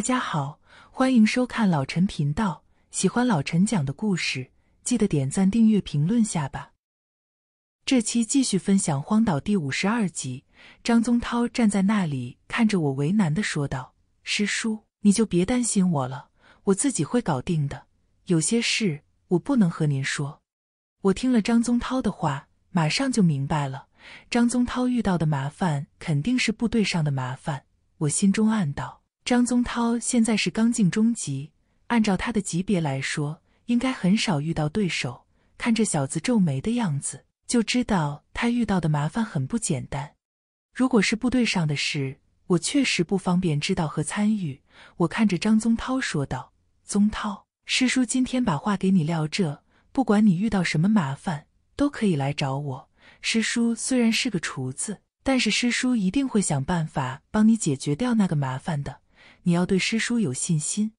大家好，欢迎收看老陈频道。喜欢老陈讲的故事，记得点赞、订阅、评论下吧。这期继续分享《荒岛》第五十二集。张宗涛站在那里，看着我，为难的说道：“师叔，你就别担心我了，我自己会搞定的。有些事我不能和您说。”我听了张宗涛的话，马上就明白了，张宗涛遇到的麻烦肯定是部队上的麻烦。我心中暗道。张宗涛现在是刚进中级，按照他的级别来说，应该很少遇到对手。看这小子皱眉的样子，就知道他遇到的麻烦很不简单。如果是部队上的事，我确实不方便知道和参与。我看着张宗涛说道：“宗涛师叔，今天把话给你撂这，不管你遇到什么麻烦，都可以来找我。师叔虽然是个厨子，但是师叔一定会想办法帮你解决掉那个麻烦的。”你要对师叔有信心。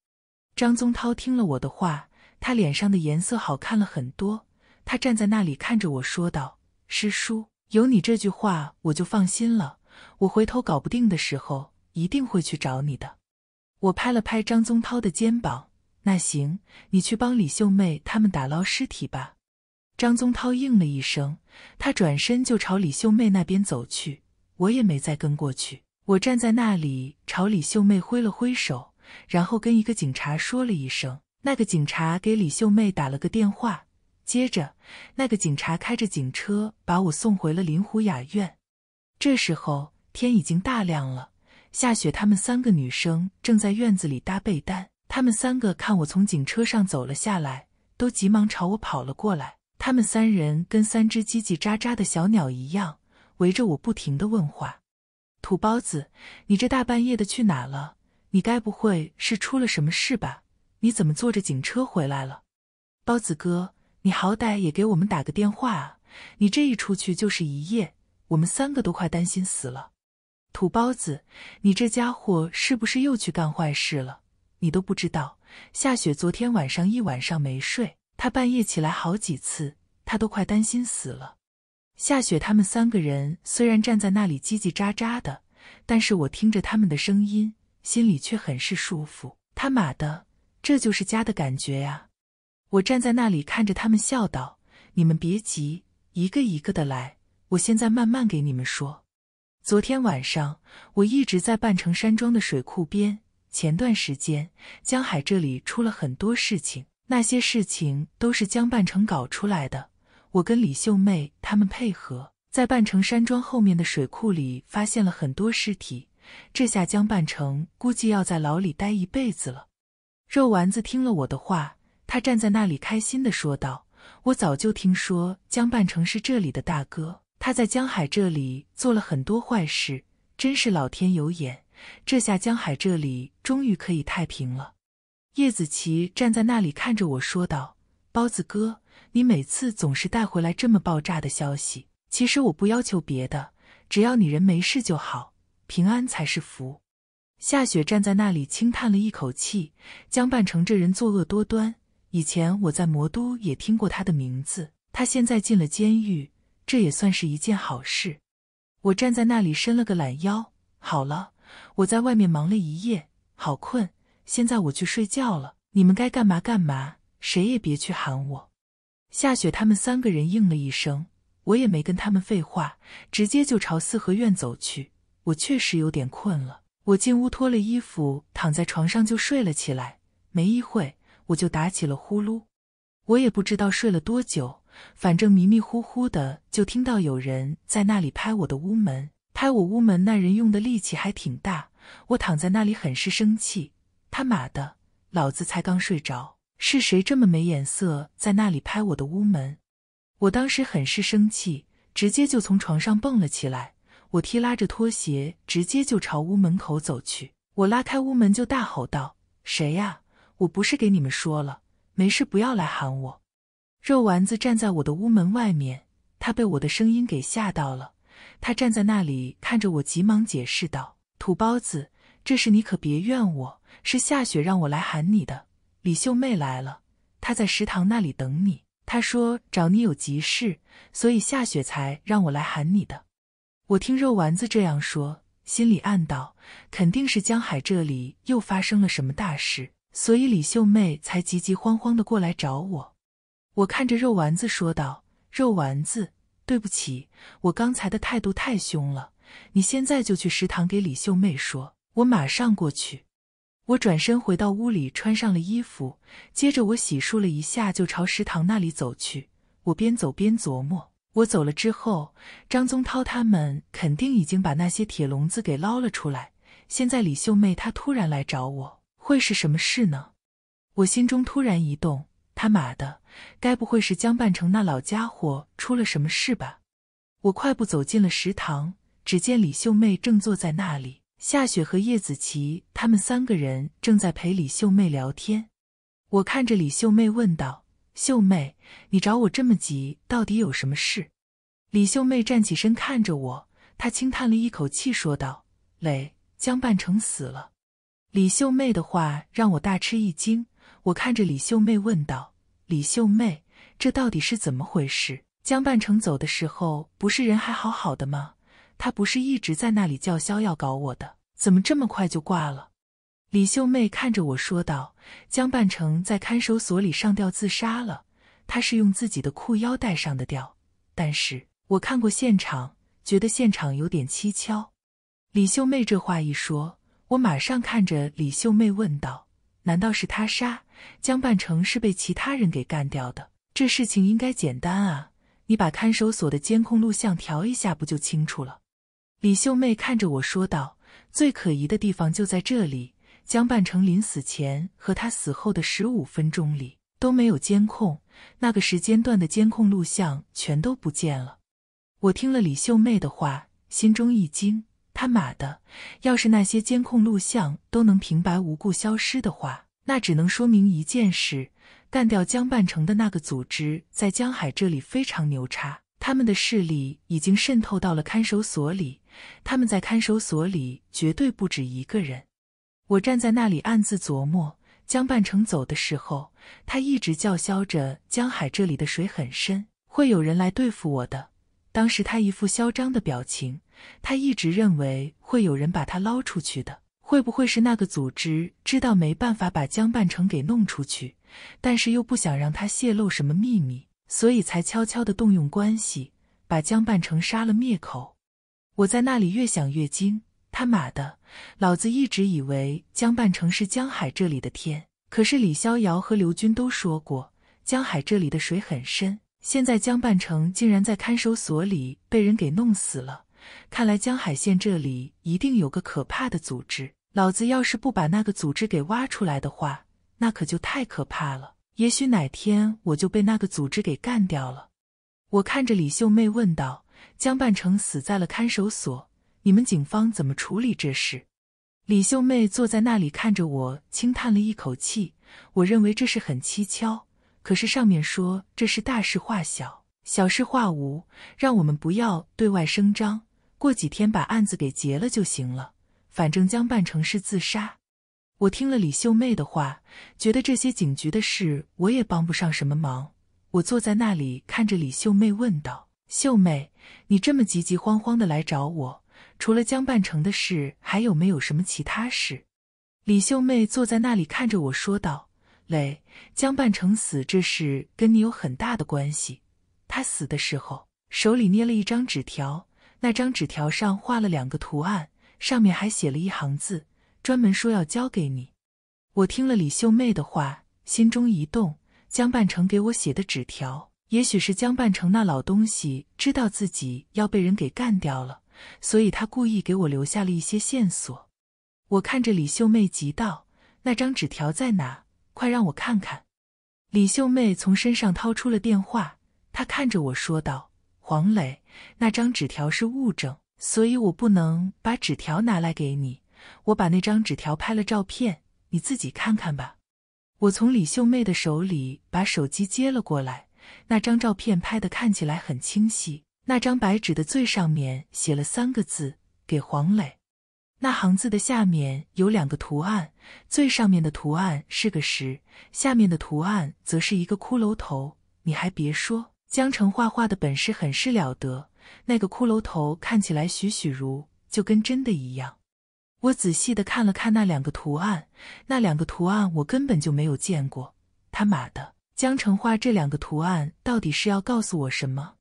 张宗涛听了我的话，他脸上的颜色好看了很多。他站在那里看着我说道：“师叔，有你这句话，我就放心了。我回头搞不定的时候，一定会去找你的。”我拍了拍张宗涛的肩膀：“那行，你去帮李秀妹他们打捞尸体吧。”张宗涛应了一声，他转身就朝李秀妹那边走去，我也没再跟过去。我站在那里，朝李秀妹挥了挥手，然后跟一个警察说了一声。那个警察给李秀妹打了个电话，接着那个警察开着警车把我送回了林湖雅苑。这时候天已经大亮了，夏雪他们三个女生正在院子里搭被单。他们三个看我从警车上走了下来，都急忙朝我跑了过来。他们三人跟三只叽叽喳喳的小鸟一样，围着我不停地问话。土包子，你这大半夜的去哪了？你该不会是出了什么事吧？你怎么坐着警车回来了？包子哥，你好歹也给我们打个电话啊！你这一出去就是一夜，我们三个都快担心死了。土包子，你这家伙是不是又去干坏事了？你都不知道，夏雪昨天晚上一晚上没睡，她半夜起来好几次，她都快担心死了。夏雪他们三个人虽然站在那里叽叽喳喳的，但是我听着他们的声音，心里却很是舒服。他妈的，这就是家的感觉呀！我站在那里看着他们，笑道：“你们别急，一个一个的来，我现在慢慢给你们说。昨天晚上，我一直在半城山庄的水库边。前段时间，江海这里出了很多事情，那些事情都是江半城搞出来的。”我跟李秀妹他们配合，在半城山庄后面的水库里发现了很多尸体。这下江半城估计要在牢里待一辈子了。肉丸子听了我的话，他站在那里开心地说道：“我早就听说江半城是这里的大哥，他在江海这里做了很多坏事，真是老天有眼。这下江海这里终于可以太平了。”叶子琪站在那里看着我说道：“包子哥。”你每次总是带回来这么爆炸的消息，其实我不要求别的，只要你人没事就好，平安才是福。夏雪站在那里，轻叹了一口气。江半城这人作恶多端，以前我在魔都也听过他的名字。他现在进了监狱，这也算是一件好事。我站在那里，伸了个懒腰。好了，我在外面忙了一夜，好困，现在我去睡觉了。你们该干嘛干嘛，谁也别去喊我。夏雪他们三个人应了一声，我也没跟他们废话，直接就朝四合院走去。我确实有点困了，我进屋脱了衣服，躺在床上就睡了起来。没一会，我就打起了呼噜。我也不知道睡了多久，反正迷迷糊糊的就听到有人在那里拍我的屋门，拍我屋门那人用的力气还挺大。我躺在那里很是生气，他妈的，老子才刚睡着。是谁这么没眼色，在那里拍我的屋门？我当时很是生气，直接就从床上蹦了起来。我踢拉着拖鞋，直接就朝屋门口走去。我拉开屋门，就大吼道：“谁呀？我不是给你们说了，没事不要来喊我。”肉丸子站在我的屋门外面，他被我的声音给吓到了。他站在那里看着我，急忙解释道：“土包子，这事你可别怨我，是夏雪让我来喊你的。”李秀妹来了，她在食堂那里等你。她说找你有急事，所以下雪才让我来喊你的。我听肉丸子这样说，心里暗道，肯定是江海这里又发生了什么大事，所以李秀妹才急急慌慌的过来找我。我看着肉丸子说道：“肉丸子，对不起，我刚才的态度太凶了。你现在就去食堂给李秀妹说，我马上过去。”我转身回到屋里，穿上了衣服，接着我洗漱了一下，就朝食堂那里走去。我边走边琢磨：我走了之后，张宗涛他们肯定已经把那些铁笼子给捞了出来。现在李秀妹她突然来找我，会是什么事呢？我心中突然一动：他妈的，该不会是江半城那老家伙出了什么事吧？我快步走进了食堂，只见李秀妹正坐在那里。夏雪和叶子琪他们三个人正在陪李秀妹聊天，我看着李秀妹问道：“秀妹，你找我这么急，到底有什么事？”李秀妹站起身看着我，她轻叹了一口气说道：“磊，江半城死了。”李秀妹的话让我大吃一惊，我看着李秀妹问道：“李秀妹，这到底是怎么回事？江半城走的时候不是人还好好的吗？”他不是一直在那里叫嚣要搞我的，怎么这么快就挂了？李秀妹看着我说道：“江半城在看守所里上吊自杀了，他是用自己的裤腰带上的吊。但是，我看过现场，觉得现场有点蹊跷。”李秀妹这话一说，我马上看着李秀妹问道：“难道是他杀？江半城是被其他人给干掉的？这事情应该简单啊！你把看守所的监控录像调一下，不就清楚了？”李秀妹看着我说道：“最可疑的地方就在这里。江半城临死前和他死后的十五分钟里都没有监控，那个时间段的监控录像全都不见了。”我听了李秀妹的话，心中一惊：“他妈的！要是那些监控录像都能平白无故消失的话，那只能说明一件事：干掉江半城的那个组织在江海这里非常牛叉，他们的势力已经渗透到了看守所里。”他们在看守所里绝对不止一个人。我站在那里暗自琢磨：江半城走的时候，他一直叫嚣着江海这里的水很深，会有人来对付我的。当时他一副嚣张的表情，他一直认为会有人把他捞出去的。会不会是那个组织知道没办法把江半城给弄出去，但是又不想让他泄露什么秘密，所以才悄悄地动用关系把江半城杀了灭口？我在那里越想越惊，他妈的，老子一直以为江半城是江海这里的天，可是李逍遥和刘军都说过，江海这里的水很深。现在江半城竟然在看守所里被人给弄死了，看来江海县这里一定有个可怕的组织。老子要是不把那个组织给挖出来的话，那可就太可怕了。也许哪天我就被那个组织给干掉了。我看着李秀妹问道。江半城死在了看守所，你们警方怎么处理这事？李秀妹坐在那里看着我，轻叹了一口气。我认为这事很蹊跷，可是上面说这是大事化小，小事化无，让我们不要对外声张，过几天把案子给结了就行了。反正江半城是自杀。我听了李秀妹的话，觉得这些警局的事我也帮不上什么忙。我坐在那里看着李秀妹，问道：“秀妹。”你这么急急慌慌的来找我，除了江半城的事，还有没有什么其他事？李秀妹坐在那里看着我说道：“磊，江半城死这事跟你有很大的关系。他死的时候手里捏了一张纸条，那张纸条上画了两个图案，上面还写了一行字，专门说要交给你。”我听了李秀妹的话，心中一动，江半城给我写的纸条。也许是江半城那老东西知道自己要被人给干掉了，所以他故意给我留下了一些线索。我看着李秀妹急道：“那张纸条在哪？快让我看看！”李秀妹从身上掏出了电话，她看着我说道：“黄磊，那张纸条是物证，所以我不能把纸条拿来给你。我把那张纸条拍了照片，你自己看看吧。”我从李秀妹的手里把手机接了过来。那张照片拍的看起来很清晰，那张白纸的最上面写了三个字：“给黄磊”。那行字的下面有两个图案，最上面的图案是个“十”，下面的图案则是一个骷髅头。你还别说，江城画画的本事很是了得，那个骷髅头看起来栩栩如，就跟真的一样。我仔细的看了看那两个图案，那两个图案我根本就没有见过。他妈的！江城画这两个图案到底是要告诉我什么？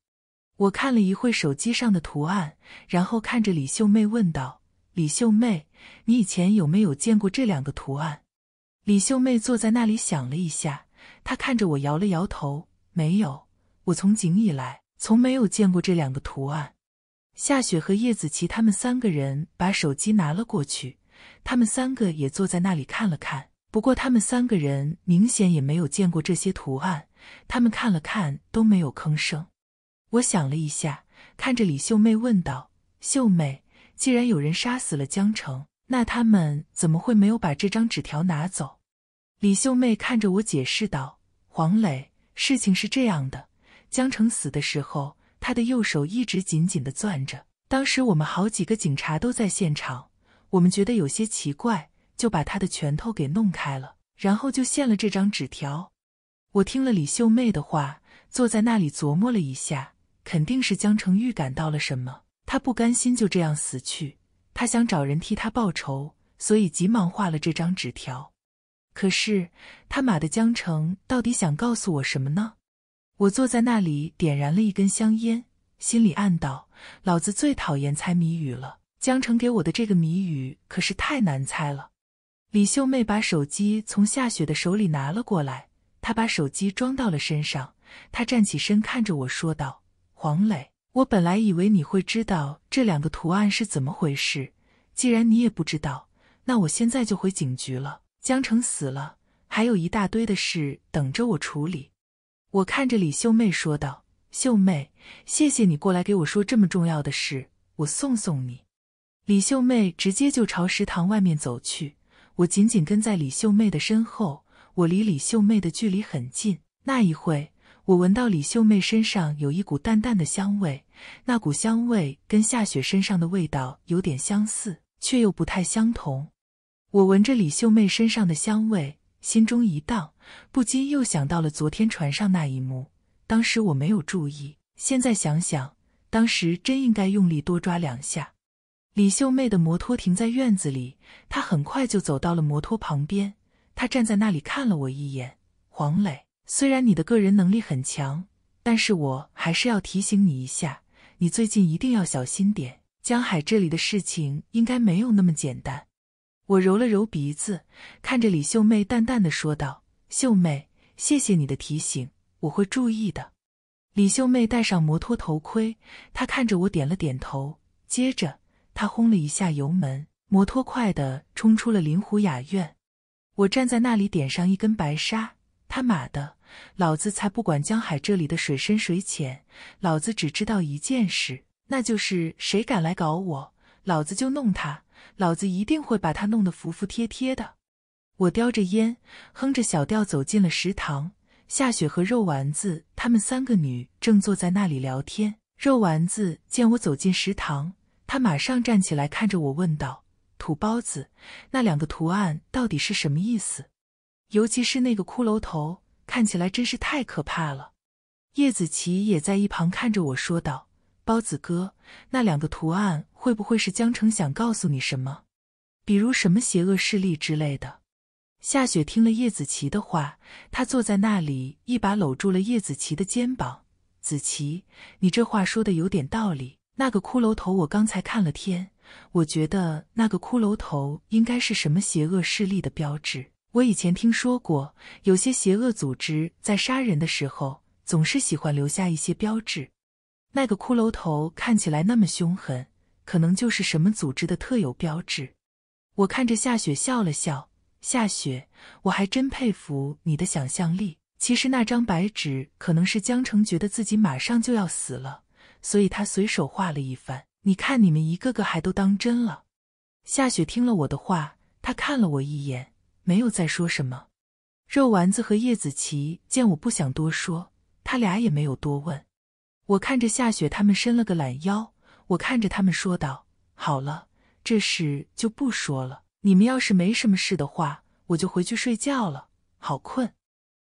我看了一会手机上的图案，然后看着李秀妹问道：“李秀妹，你以前有没有见过这两个图案？”李秀妹坐在那里想了一下，她看着我摇了摇头：“没有，我从井以来，从没有见过这两个图案。”夏雪和叶子琪他们三个人把手机拿了过去，他们三个也坐在那里看了看。不过，他们三个人明显也没有见过这些图案，他们看了看都没有吭声。我想了一下，看着李秀妹问道：“秀妹，既然有人杀死了江城，那他们怎么会没有把这张纸条拿走？”李秀妹看着我解释道：“黄磊，事情是这样的，江城死的时候，他的右手一直紧紧的攥着。当时我们好几个警察都在现场，我们觉得有些奇怪。”就把他的拳头给弄开了，然后就献了这张纸条。我听了李秀妹的话，坐在那里琢磨了一下，肯定是江澄预感到了什么，他不甘心就这样死去，他想找人替他报仇，所以急忙画了这张纸条。可是他马的江澄到底想告诉我什么呢？我坐在那里点燃了一根香烟，心里暗道：老子最讨厌猜谜语了。江澄给我的这个谜语可是太难猜了。李秀妹把手机从夏雪的手里拿了过来，她把手机装到了身上。她站起身，看着我说道：“黄磊，我本来以为你会知道这两个图案是怎么回事，既然你也不知道，那我现在就回警局了。江城死了，还有一大堆的事等着我处理。”我看着李秀妹说道：“秀妹，谢谢你过来给我说这么重要的事，我送送你。”李秀妹直接就朝食堂外面走去。我紧紧跟在李秀妹的身后，我离李秀妹的距离很近。那一会，我闻到李秀妹身上有一股淡淡的香味，那股香味跟夏雪身上的味道有点相似，却又不太相同。我闻着李秀妹身上的香味，心中一荡，不禁又想到了昨天船上那一幕。当时我没有注意，现在想想，当时真应该用力多抓两下。李秀妹的摩托停在院子里，她很快就走到了摩托旁边。她站在那里看了我一眼。黄磊，虽然你的个人能力很强，但是我还是要提醒你一下，你最近一定要小心点。江海这里的事情应该没有那么简单。我揉了揉鼻子，看着李秀妹，淡淡的说道：“秀妹，谢谢你的提醒，我会注意的。”李秀妹戴上摩托头盔，她看着我点了点头，接着。他轰了一下油门，摩托快的冲出了林湖雅苑。我站在那里，点上一根白沙。他妈的，老子才不管江海这里的水深水浅，老子只知道一件事，那就是谁敢来搞我，老子就弄他，老子一定会把他弄得服服帖帖的。我叼着烟，哼着小调走进了食堂。夏雪和肉丸子他们三个女正坐在那里聊天。肉丸子见我走进食堂。他马上站起来，看着我问道：“土包子，那两个图案到底是什么意思？尤其是那个骷髅头，看起来真是太可怕了。”叶子琪也在一旁看着我说道：“包子哥，那两个图案会不会是江城想告诉你什么？比如什么邪恶势力之类的？”夏雪听了叶子琪的话，她坐在那里，一把搂住了叶子琪的肩膀：“子琪，你这话说的有点道理。”那个骷髅头，我刚才看了天，我觉得那个骷髅头应该是什么邪恶势力的标志。我以前听说过，有些邪恶组织在杀人的时候总是喜欢留下一些标志。那个骷髅头看起来那么凶狠，可能就是什么组织的特有标志。我看着夏雪笑了笑，夏雪，我还真佩服你的想象力。其实那张白纸可能是江城觉得自己马上就要死了。所以他随手画了一番，你看你们一个个还都当真了。夏雪听了我的话，她看了我一眼，没有再说什么。肉丸子和叶子琪见我不想多说，他俩也没有多问。我看着夏雪他们伸了个懒腰，我看着他们说道：“好了，这事就不说了。你们要是没什么事的话，我就回去睡觉了。好困，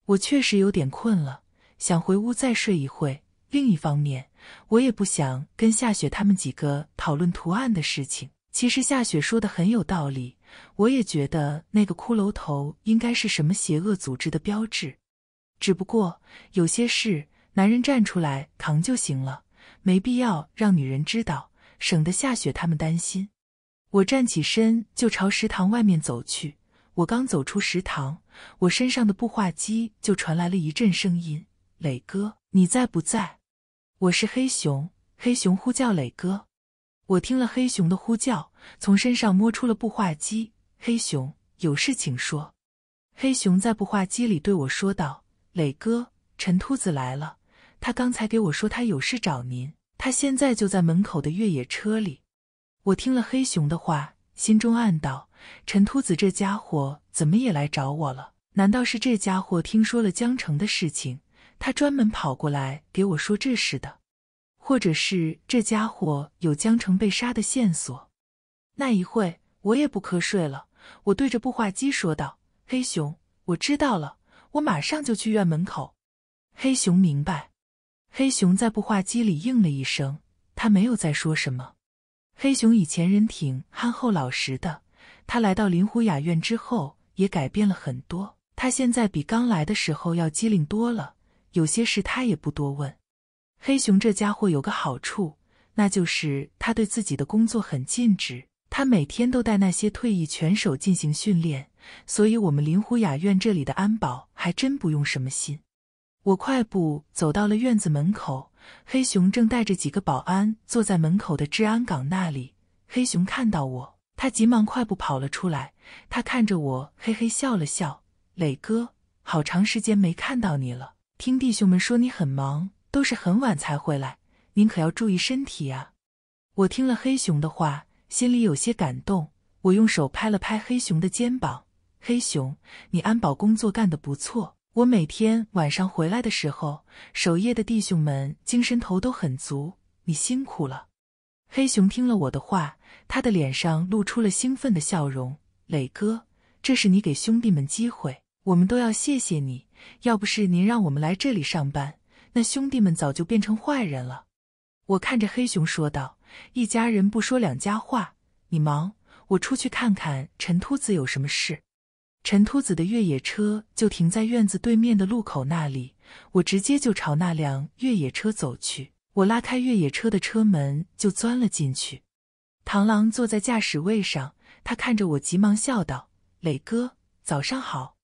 我确实有点困了，想回屋再睡一会。另一方面，”我也不想跟夏雪他们几个讨论图案的事情。其实夏雪说的很有道理，我也觉得那个骷髅头应该是什么邪恶组织的标志。只不过有些事，男人站出来扛就行了，没必要让女人知道，省得夏雪他们担心。我站起身就朝食堂外面走去。我刚走出食堂，我身上的步话机就传来了一阵声音：“磊哥，你在不在？”我是黑熊，黑熊呼叫磊哥。我听了黑熊的呼叫，从身上摸出了步话机。黑熊有事请说。黑熊在步话机里对我说道：“磊哥，陈秃子来了，他刚才给我说他有事找您，他现在就在门口的越野车里。”我听了黑熊的话，心中暗道：“陈秃子这家伙怎么也来找我了？难道是这家伙听说了江城的事情？”他专门跑过来给我说这事的，或者是这家伙有江城被杀的线索。那一会我也不瞌睡了，我对着步话机说道：“黑熊，我知道了，我马上就去院门口。”黑熊明白，黑熊在步话机里应了一声，他没有再说什么。黑熊以前人挺憨厚老实的，他来到林湖雅苑之后也改变了很多，他现在比刚来的时候要机灵多了。有些事他也不多问。黑熊这家伙有个好处，那就是他对自己的工作很尽职。他每天都带那些退役拳手进行训练，所以我们林湖雅苑这里的安保还真不用什么心。我快步走到了院子门口，黑熊正带着几个保安坐在门口的治安岗那里。黑熊看到我，他急忙快步跑了出来。他看着我，嘿嘿笑了笑：“磊哥，好长时间没看到你了。”听弟兄们说你很忙，都是很晚才回来，您可要注意身体啊！我听了黑熊的话，心里有些感动，我用手拍了拍黑熊的肩膀。黑熊，你安保工作干得不错，我每天晚上回来的时候，守夜的弟兄们精神头都很足，你辛苦了。黑熊听了我的话，他的脸上露出了兴奋的笑容。磊哥，这是你给兄弟们机会。我们都要谢谢你，要不是您让我们来这里上班，那兄弟们早就变成坏人了。我看着黑熊说道：“一家人不说两家话，你忙，我出去看看陈秃子有什么事。”陈秃子的越野车就停在院子对面的路口那里，我直接就朝那辆越野车走去。我拉开越野车的车门，就钻了进去。螳螂坐在驾驶位上，他看着我，急忙笑道：“磊哥，早上好。”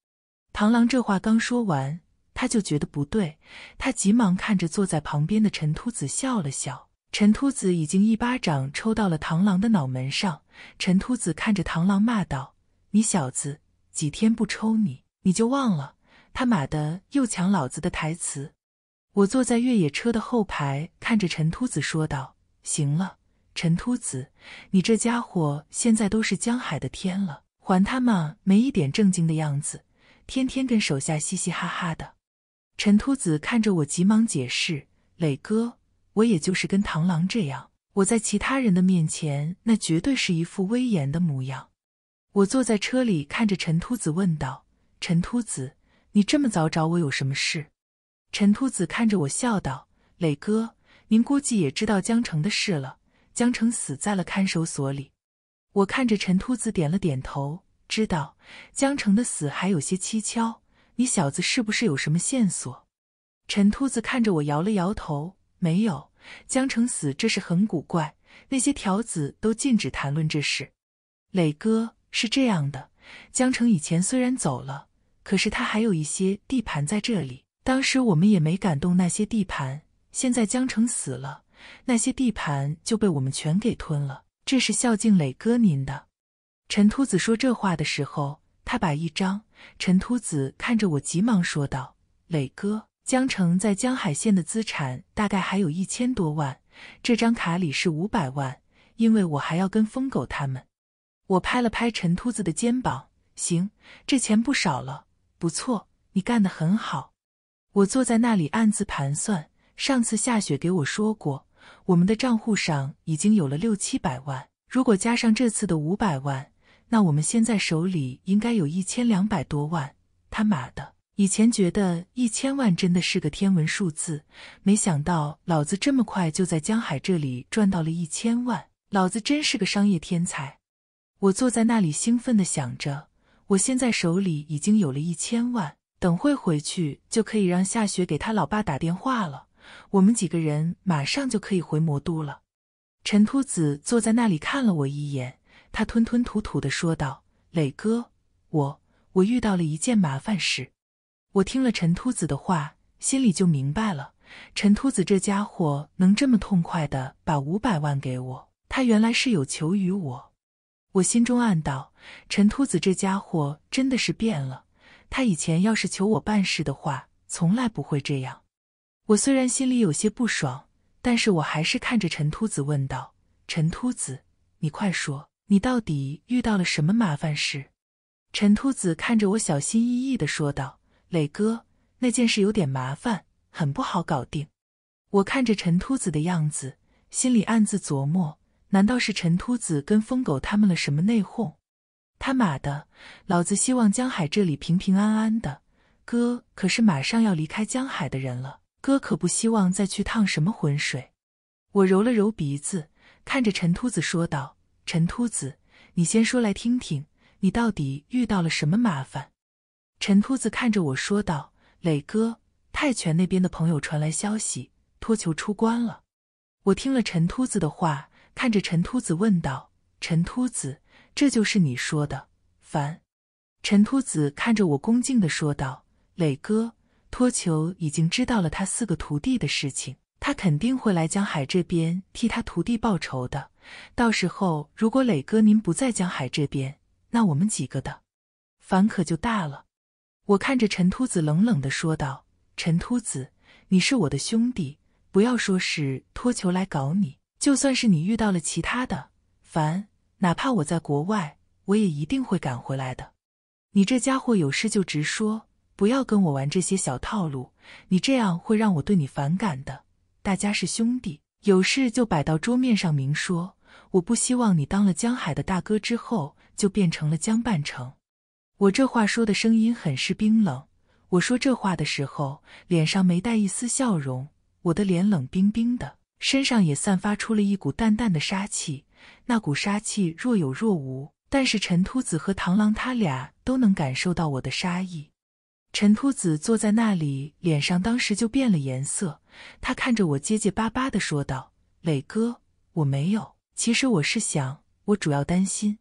螳螂这话刚说完，他就觉得不对，他急忙看着坐在旁边的陈秃子笑了笑。陈秃子已经一巴掌抽到了螳螂的脑门上。陈秃子看着螳螂骂道：“你小子几天不抽你，你就忘了？他妈的又抢老子的台词！”我坐在越野车的后排，看着陈秃子说道：“行了，陈秃子，你这家伙现在都是江海的天了，还他妈没一点正经的样子。”天天跟手下嘻嘻哈哈的，陈秃子看着我，急忙解释：“磊哥，我也就是跟螳螂这样，我在其他人的面前，那绝对是一副威严的模样。”我坐在车里，看着陈秃子问道：“陈秃子，你这么早找我有什么事？”陈秃子看着我笑道：“磊哥，您估计也知道江城的事了，江城死在了看守所里。”我看着陈秃子，点了点头。知道江城的死还有些蹊跷，你小子是不是有什么线索？陈秃子看着我摇了摇头，没有。江城死，这事很古怪，那些条子都禁止谈论这事。磊哥，是这样的，江城以前虽然走了，可是他还有一些地盘在这里，当时我们也没敢动那些地盘。现在江城死了，那些地盘就被我们全给吞了，这是孝敬磊哥您的。陈秃子说这话的时候，他把一张。陈秃子看着我，急忙说道：“磊哥，江城在江海县的资产大概还有一千多万，这张卡里是五百万，因为我还要跟疯狗他们。”我拍了拍陈秃子的肩膀：“行，这钱不少了，不错，你干得很好。”我坐在那里暗自盘算，上次夏雪给我说过，我们的账户上已经有了六七百万，如果加上这次的五百万。那我们现在手里应该有一千两百多万。他妈的，以前觉得一千万真的是个天文数字，没想到老子这么快就在江海这里赚到了一千万。老子真是个商业天才！我坐在那里兴奋地想着，我现在手里已经有了一千万，等会回去就可以让夏雪给他老爸打电话了。我们几个人马上就可以回魔都了。陈秃子坐在那里看了我一眼。他吞吞吐吐的说道：“磊哥，我我遇到了一件麻烦事。”我听了陈秃子的话，心里就明白了。陈秃子这家伙能这么痛快的把五百万给我，他原来是有求于我。我心中暗道：“陈秃子这家伙真的是变了。他以前要是求我办事的话，从来不会这样。”我虽然心里有些不爽，但是我还是看着陈秃子问道：“陈秃子，你快说。”你到底遇到了什么麻烦事？陈秃子看着我，小心翼翼的说道：“磊哥，那件事有点麻烦，很不好搞定。”我看着陈秃子的样子，心里暗自琢磨：难道是陈秃子跟疯狗他们了什么内讧？他妈的，老子希望江海这里平平安安的。哥可是马上要离开江海的人了，哥可不希望再去趟什么浑水。我揉了揉鼻子，看着陈秃子说道。陈秃子，你先说来听听，你到底遇到了什么麻烦？陈秃子看着我说道：“磊哥，泰拳那边的朋友传来消息，托球出关了。”我听了陈秃子的话，看着陈秃子问道：“陈秃子，这就是你说的烦？”陈秃子看着我恭敬的说道：“磊哥，托球已经知道了他四个徒弟的事情。”他肯定会来江海这边替他徒弟报仇的。到时候，如果磊哥您不在江海这边，那我们几个的烦可就大了。我看着陈秃子冷冷的说道：“陈秃子，你是我的兄弟，不要说是托球来搞你，就算是你遇到了其他的烦，哪怕我在国外，我也一定会赶回来的。你这家伙有事就直说，不要跟我玩这些小套路，你这样会让我对你反感的。”大家是兄弟，有事就摆到桌面上明说。我不希望你当了江海的大哥之后，就变成了江半城。我这话说的声音很是冰冷。我说这话的时候，脸上没带一丝笑容，我的脸冷冰冰的，身上也散发出了一股淡淡的杀气。那股杀气若有若无，但是陈秃子和螳螂他俩都能感受到我的杀意。陈秃子坐在那里，脸上当时就变了颜色。他看着我，结结巴巴的说道：“磊哥，我没有。其实我是想，我主要担心。”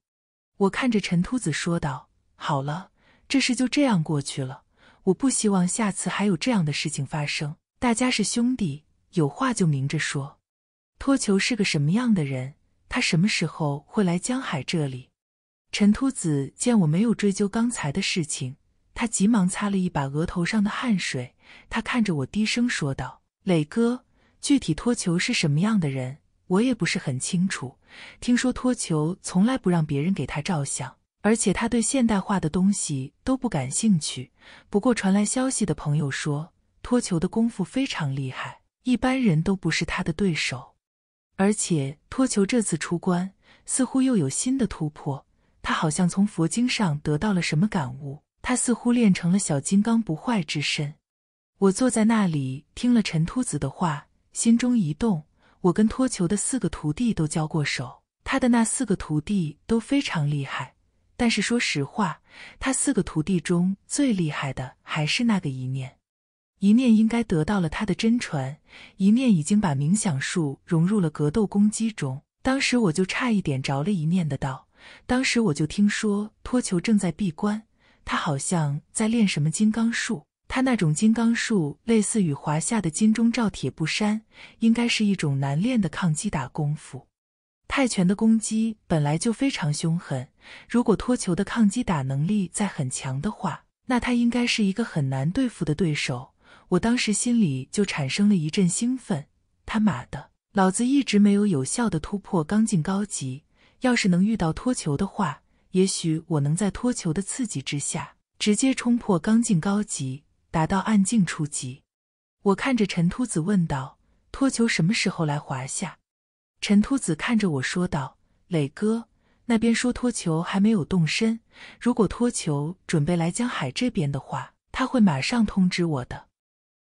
我看着陈秃子说道：“好了，这事就这样过去了。我不希望下次还有这样的事情发生。大家是兄弟，有话就明着说。”托球是个什么样的人？他什么时候会来江海这里？陈秃子见我没有追究刚才的事情，他急忙擦了一把额头上的汗水，他看着我，低声说道。磊哥，具体脱球是什么样的人，我也不是很清楚。听说脱球从来不让别人给他照相，而且他对现代化的东西都不感兴趣。不过传来消息的朋友说，脱球的功夫非常厉害，一般人都不是他的对手。而且脱球这次出关，似乎又有新的突破。他好像从佛经上得到了什么感悟，他似乎练成了小金刚不坏之身。我坐在那里听了陈秃子的话，心中一动。我跟托球的四个徒弟都交过手，他的那四个徒弟都非常厉害。但是说实话，他四个徒弟中最厉害的还是那个一念。一念应该得到了他的真传，一念已经把冥想术融入了格斗攻击中。当时我就差一点着了一念的道。当时我就听说托球正在闭关，他好像在练什么金刚术。他那种金刚术，类似于华夏的金钟罩铁布衫，应该是一种难练的抗击打功夫。泰拳的攻击本来就非常凶狠，如果托球的抗击打能力再很强的话，那他应该是一个很难对付的对手。我当时心里就产生了一阵兴奋。他妈的，老子一直没有有效的突破刚进高级，要是能遇到托球的话，也许我能在托球的刺激之下，直接冲破刚进高级。达到暗境初级，我看着陈秃子问道：“托球什么时候来华夏？”陈秃子看着我说道：“磊哥那边说托球还没有动身，如果托球准备来江海这边的话，他会马上通知我的。”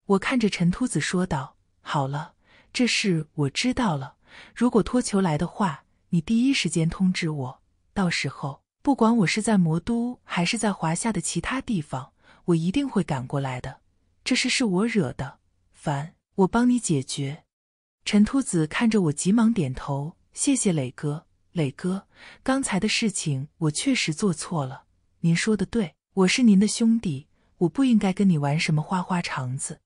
我看着陈秃子说道：“好了，这事我知道了。如果托球来的话，你第一时间通知我。到时候，不管我是在魔都还是在华夏的其他地方。”我一定会赶过来的，这事是我惹的，烦我帮你解决。陈秃子看着我，急忙点头，谢谢磊哥，磊哥，刚才的事情我确实做错了，您说的对，我是您的兄弟，我不应该跟你玩什么花花肠子。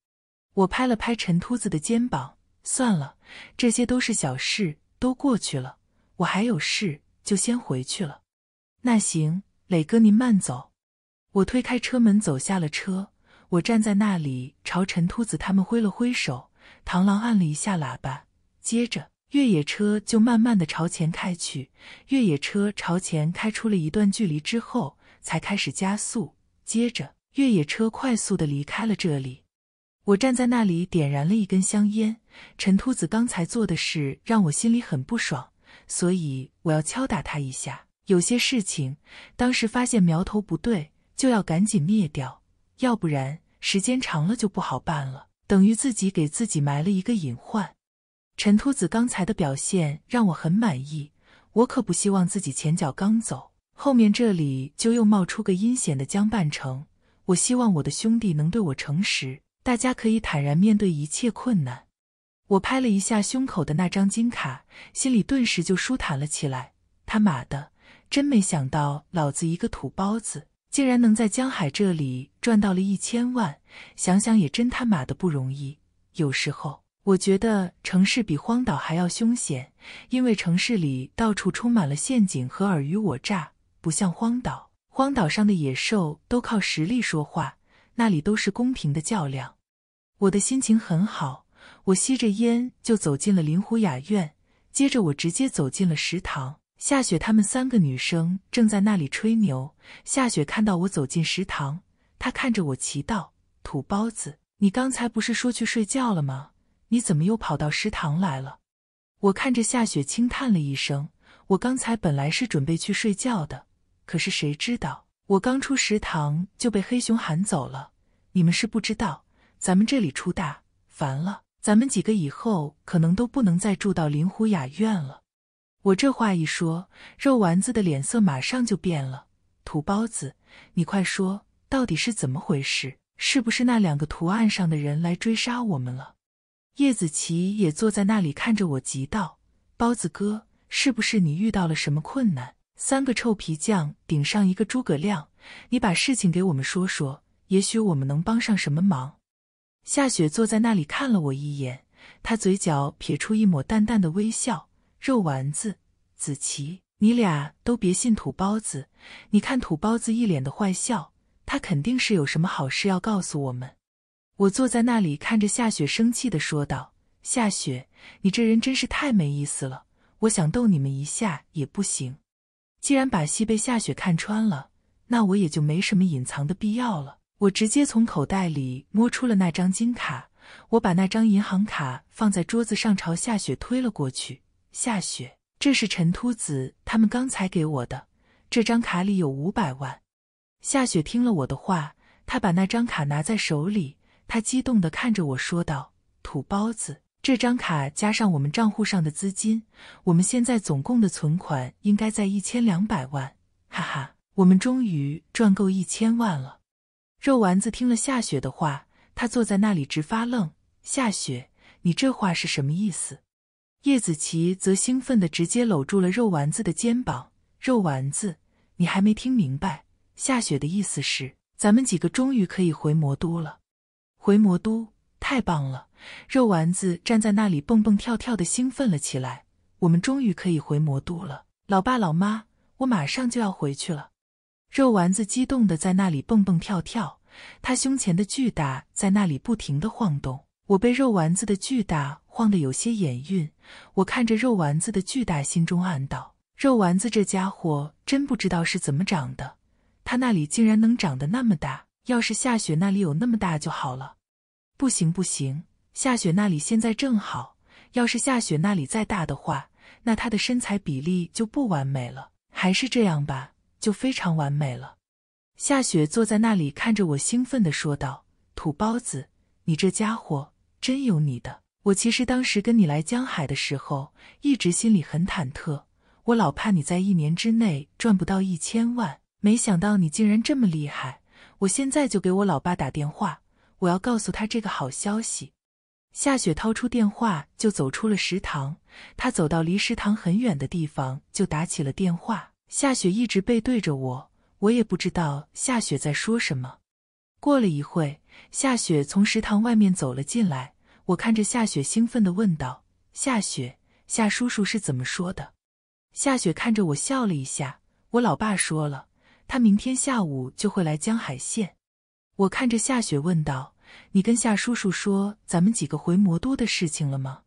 我拍了拍陈秃子的肩膀，算了，这些都是小事，都过去了，我还有事，就先回去了。那行，磊哥您慢走。我推开车门，走下了车。我站在那里，朝陈秃子他们挥了挥手。螳螂按了一下喇叭，接着越野车就慢慢的朝前开去。越野车朝前开出了一段距离之后，才开始加速。接着，越野车快速的离开了这里。我站在那里，点燃了一根香烟。陈秃子刚才做的事让我心里很不爽，所以我要敲打他一下。有些事情，当时发现苗头不对。就要赶紧灭掉，要不然时间长了就不好办了，等于自己给自己埋了一个隐患。陈秃子刚才的表现让我很满意，我可不希望自己前脚刚走，后面这里就又冒出个阴险的江半城。我希望我的兄弟能对我诚实，大家可以坦然面对一切困难。我拍了一下胸口的那张金卡，心里顿时就舒坦了起来。他妈的，真没想到，老子一个土包子！竟然能在江海这里赚到了一千万，想想也真他妈的不容易。有时候我觉得城市比荒岛还要凶险，因为城市里到处充满了陷阱和尔虞我诈，不像荒岛。荒岛上的野兽都靠实力说话，那里都是公平的较量。我的心情很好，我吸着烟就走进了林湖雅苑，接着我直接走进了食堂。夏雪他们三个女生正在那里吹牛。夏雪看到我走进食堂，她看着我，祈道：“土包子，你刚才不是说去睡觉了吗？你怎么又跑到食堂来了？”我看着夏雪，轻叹了一声：“我刚才本来是准备去睡觉的，可是谁知道我刚出食堂就被黑熊喊走了。你们是不知道，咱们这里出大烦了，咱们几个以后可能都不能再住到林湖雅苑了。”我这话一说，肉丸子的脸色马上就变了。土包子，你快说，到底是怎么回事？是不是那两个图案上的人来追杀我们了？叶子琪也坐在那里看着我，急道：“包子哥，是不是你遇到了什么困难？三个臭皮匠顶上一个诸葛亮，你把事情给我们说说，也许我们能帮上什么忙。”夏雪坐在那里看了我一眼，她嘴角撇出一抹淡淡的微笑。肉丸子，子琪，你俩都别信土包子！你看土包子一脸的坏笑，他肯定是有什么好事要告诉我们。我坐在那里看着夏雪，生气的说道：“夏雪，你这人真是太没意思了！我想逗你们一下也不行。既然把戏被夏雪看穿了，那我也就没什么隐藏的必要了。我直接从口袋里摸出了那张金卡，我把那张银行卡放在桌子上，朝夏雪推了过去。”下雪，这是陈秃子他们刚才给我的。这张卡里有五百万。夏雪听了我的话，她把那张卡拿在手里，她激动地看着我说道：“土包子，这张卡加上我们账户上的资金，我们现在总共的存款应该在一千两百万。哈哈，我们终于赚够一千万了。”肉丸子听了夏雪的话，他坐在那里直发愣。夏雪，你这话是什么意思？叶子琪则兴奋地直接搂住了肉丸子的肩膀。肉丸子，你还没听明白，下雪的意思是，咱们几个终于可以回魔都了。回魔都，太棒了！肉丸子站在那里蹦蹦跳跳的，兴奋了起来。我们终于可以回魔都了，老爸老妈，我马上就要回去了。肉丸子激动地在那里蹦蹦跳跳，他胸前的巨大在那里不停地晃动。我被肉丸子的巨大。晃得有些眼晕，我看着肉丸子的巨大，心中暗道：“肉丸子这家伙真不知道是怎么长的，他那里竟然能长得那么大。要是夏雪那里有那么大就好了。不行不行，夏雪那里现在正好。要是夏雪那里再大的话，那她的身材比例就不完美了。还是这样吧，就非常完美了。”夏雪坐在那里看着我，兴奋地说道：“土包子，你这家伙真有你的。”我其实当时跟你来江海的时候，一直心里很忐忑，我老怕你在一年之内赚不到一千万。没想到你竟然这么厉害！我现在就给我老爸打电话，我要告诉他这个好消息。夏雪掏出电话，就走出了食堂。她走到离食堂很远的地方，就打起了电话。夏雪一直背对着我，我也不知道夏雪在说什么。过了一会，夏雪从食堂外面走了进来。我看着夏雪，兴奋的问道：“夏雪，夏叔叔是怎么说的？”夏雪看着我笑了一下。我老爸说了，他明天下午就会来江海县。我看着夏雪问道：“你跟夏叔叔说咱们几个回魔都的事情了吗？”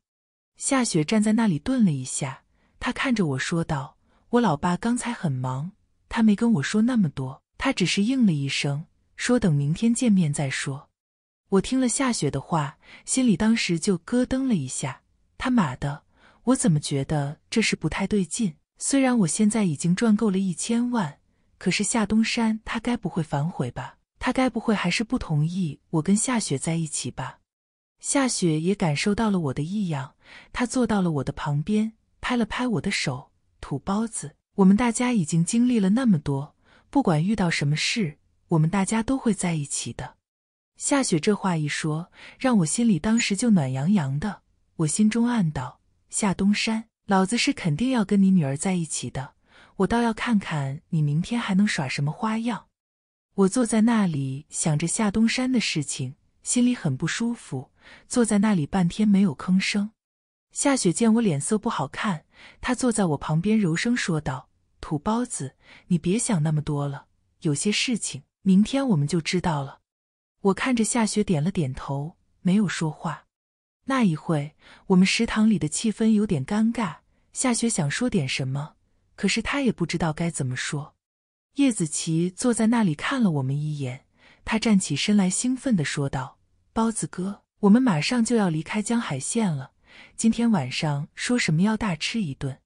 夏雪站在那里顿了一下，她看着我说道：“我老爸刚才很忙，他没跟我说那么多，他只是应了一声，说等明天见面再说。”我听了夏雪的话，心里当时就咯噔了一下。他妈的，我怎么觉得这事不太对劲？虽然我现在已经赚够了一千万，可是夏东山他该不会反悔吧？他该不会还是不同意我跟夏雪在一起吧？夏雪也感受到了我的异样，她坐到了我的旁边，拍了拍我的手：“土包子，我们大家已经经历了那么多，不管遇到什么事，我们大家都会在一起的。”夏雪这话一说，让我心里当时就暖洋洋的。我心中暗道：“夏东山，老子是肯定要跟你女儿在一起的。我倒要看看你明天还能耍什么花样。”我坐在那里想着夏东山的事情，心里很不舒服，坐在那里半天没有吭声。夏雪见我脸色不好看，她坐在我旁边，柔声说道：“土包子，你别想那么多了，有些事情明天我们就知道了。”我看着夏雪，点了点头，没有说话。那一会，我们食堂里的气氛有点尴尬。夏雪想说点什么，可是她也不知道该怎么说。叶子琪坐在那里看了我们一眼，他站起身来，兴奋的说道：“包子哥，我们马上就要离开江海县了，今天晚上说什么要大吃一顿。”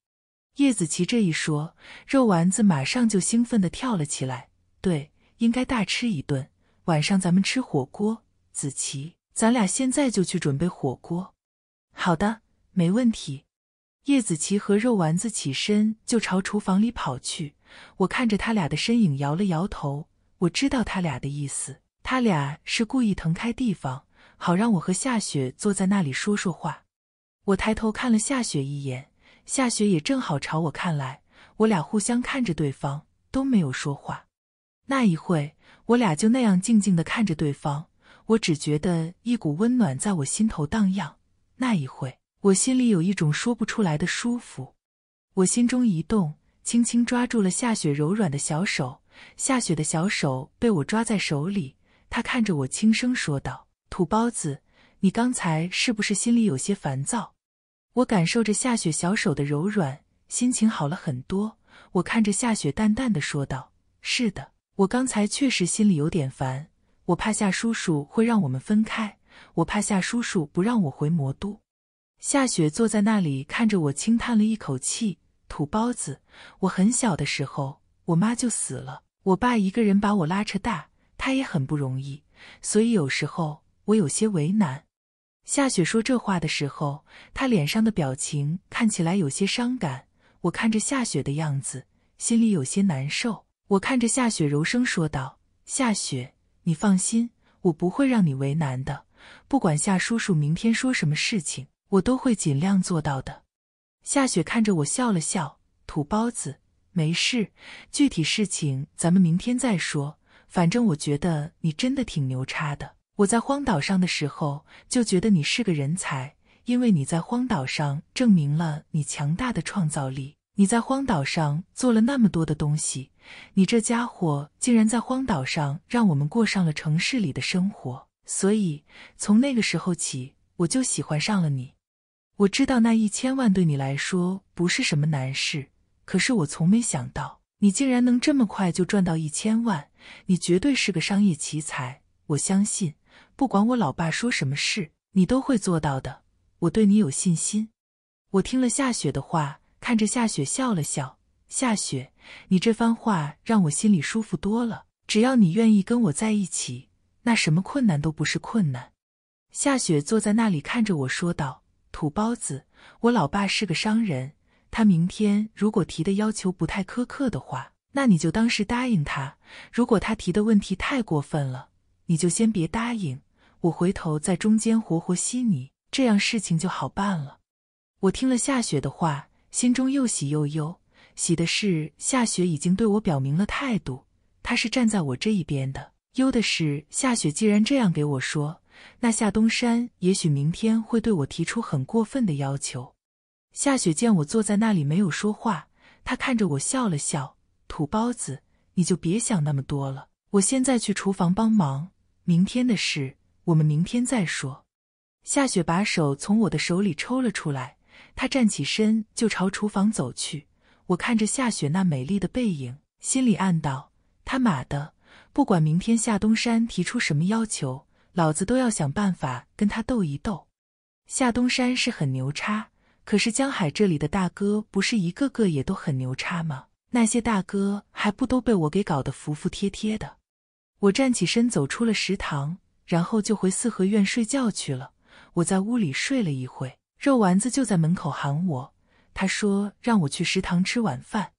叶子琪这一说，肉丸子马上就兴奋的跳了起来。对，应该大吃一顿。晚上咱们吃火锅，子琪，咱俩现在就去准备火锅。好的，没问题。叶子琪和肉丸子起身就朝厨房里跑去。我看着他俩的身影，摇了摇头。我知道他俩的意思，他俩是故意腾开地方，好让我和夏雪坐在那里说说话。我抬头看了夏雪一眼，夏雪也正好朝我看来。我俩互相看着对方，都没有说话。那一会。我俩就那样静静的看着对方，我只觉得一股温暖在我心头荡漾。那一会，我心里有一种说不出来的舒服。我心中一动，轻轻抓住了夏雪柔软的小手。夏雪的小手被我抓在手里，她看着我，轻声说道：“土包子，你刚才是不是心里有些烦躁？”我感受着夏雪小手的柔软，心情好了很多。我看着夏雪，淡淡的说道：“是的。”我刚才确实心里有点烦，我怕夏叔叔会让我们分开，我怕夏叔叔不让我回魔都。夏雪坐在那里看着我，轻叹了一口气：“土包子，我很小的时候，我妈就死了，我爸一个人把我拉扯大，他也很不容易，所以有时候我有些为难。”夏雪说这话的时候，她脸上的表情看起来有些伤感。我看着夏雪的样子，心里有些难受。我看着夏雪，柔声说道：“夏雪，你放心，我不会让你为难的。不管夏叔叔明天说什么事情，我都会尽量做到的。”夏雪看着我笑了笑：“土包子，没事。具体事情咱们明天再说。反正我觉得你真的挺牛叉的。我在荒岛上的时候就觉得你是个人才，因为你在荒岛上证明了你强大的创造力。”你在荒岛上做了那么多的东西，你这家伙竟然在荒岛上让我们过上了城市里的生活。所以从那个时候起，我就喜欢上了你。我知道那一千万对你来说不是什么难事，可是我从没想到你竟然能这么快就赚到一千万。你绝对是个商业奇才，我相信，不管我老爸说什么事，你都会做到的。我对你有信心。我听了夏雪的话。看着夏雪笑了笑，夏雪，你这番话让我心里舒服多了。只要你愿意跟我在一起，那什么困难都不是困难。夏雪坐在那里看着我说道：“土包子，我老爸是个商人，他明天如果提的要求不太苛刻的话，那你就当是答应他。如果他提的问题太过分了，你就先别答应，我回头在中间活活吸你，这样事情就好办了。”我听了夏雪的话。心中又喜又忧，喜的是夏雪已经对我表明了态度，她是站在我这一边的；忧的是夏雪既然这样给我说，那夏东山也许明天会对我提出很过分的要求。夏雪见我坐在那里没有说话，她看着我笑了笑：“土包子，你就别想那么多了。我现在去厨房帮忙，明天的事我们明天再说。”夏雪把手从我的手里抽了出来。他站起身，就朝厨房走去。我看着夏雪那美丽的背影，心里暗道：“他妈的，不管明天夏东山提出什么要求，老子都要想办法跟他斗一斗。”夏东山是很牛叉，可是江海这里的大哥不是一个个也都很牛叉吗？那些大哥还不都被我给搞得服服帖帖的？我站起身，走出了食堂，然后就回四合院睡觉去了。我在屋里睡了一会。肉丸子就在门口喊我，他说让我去食堂吃晚饭。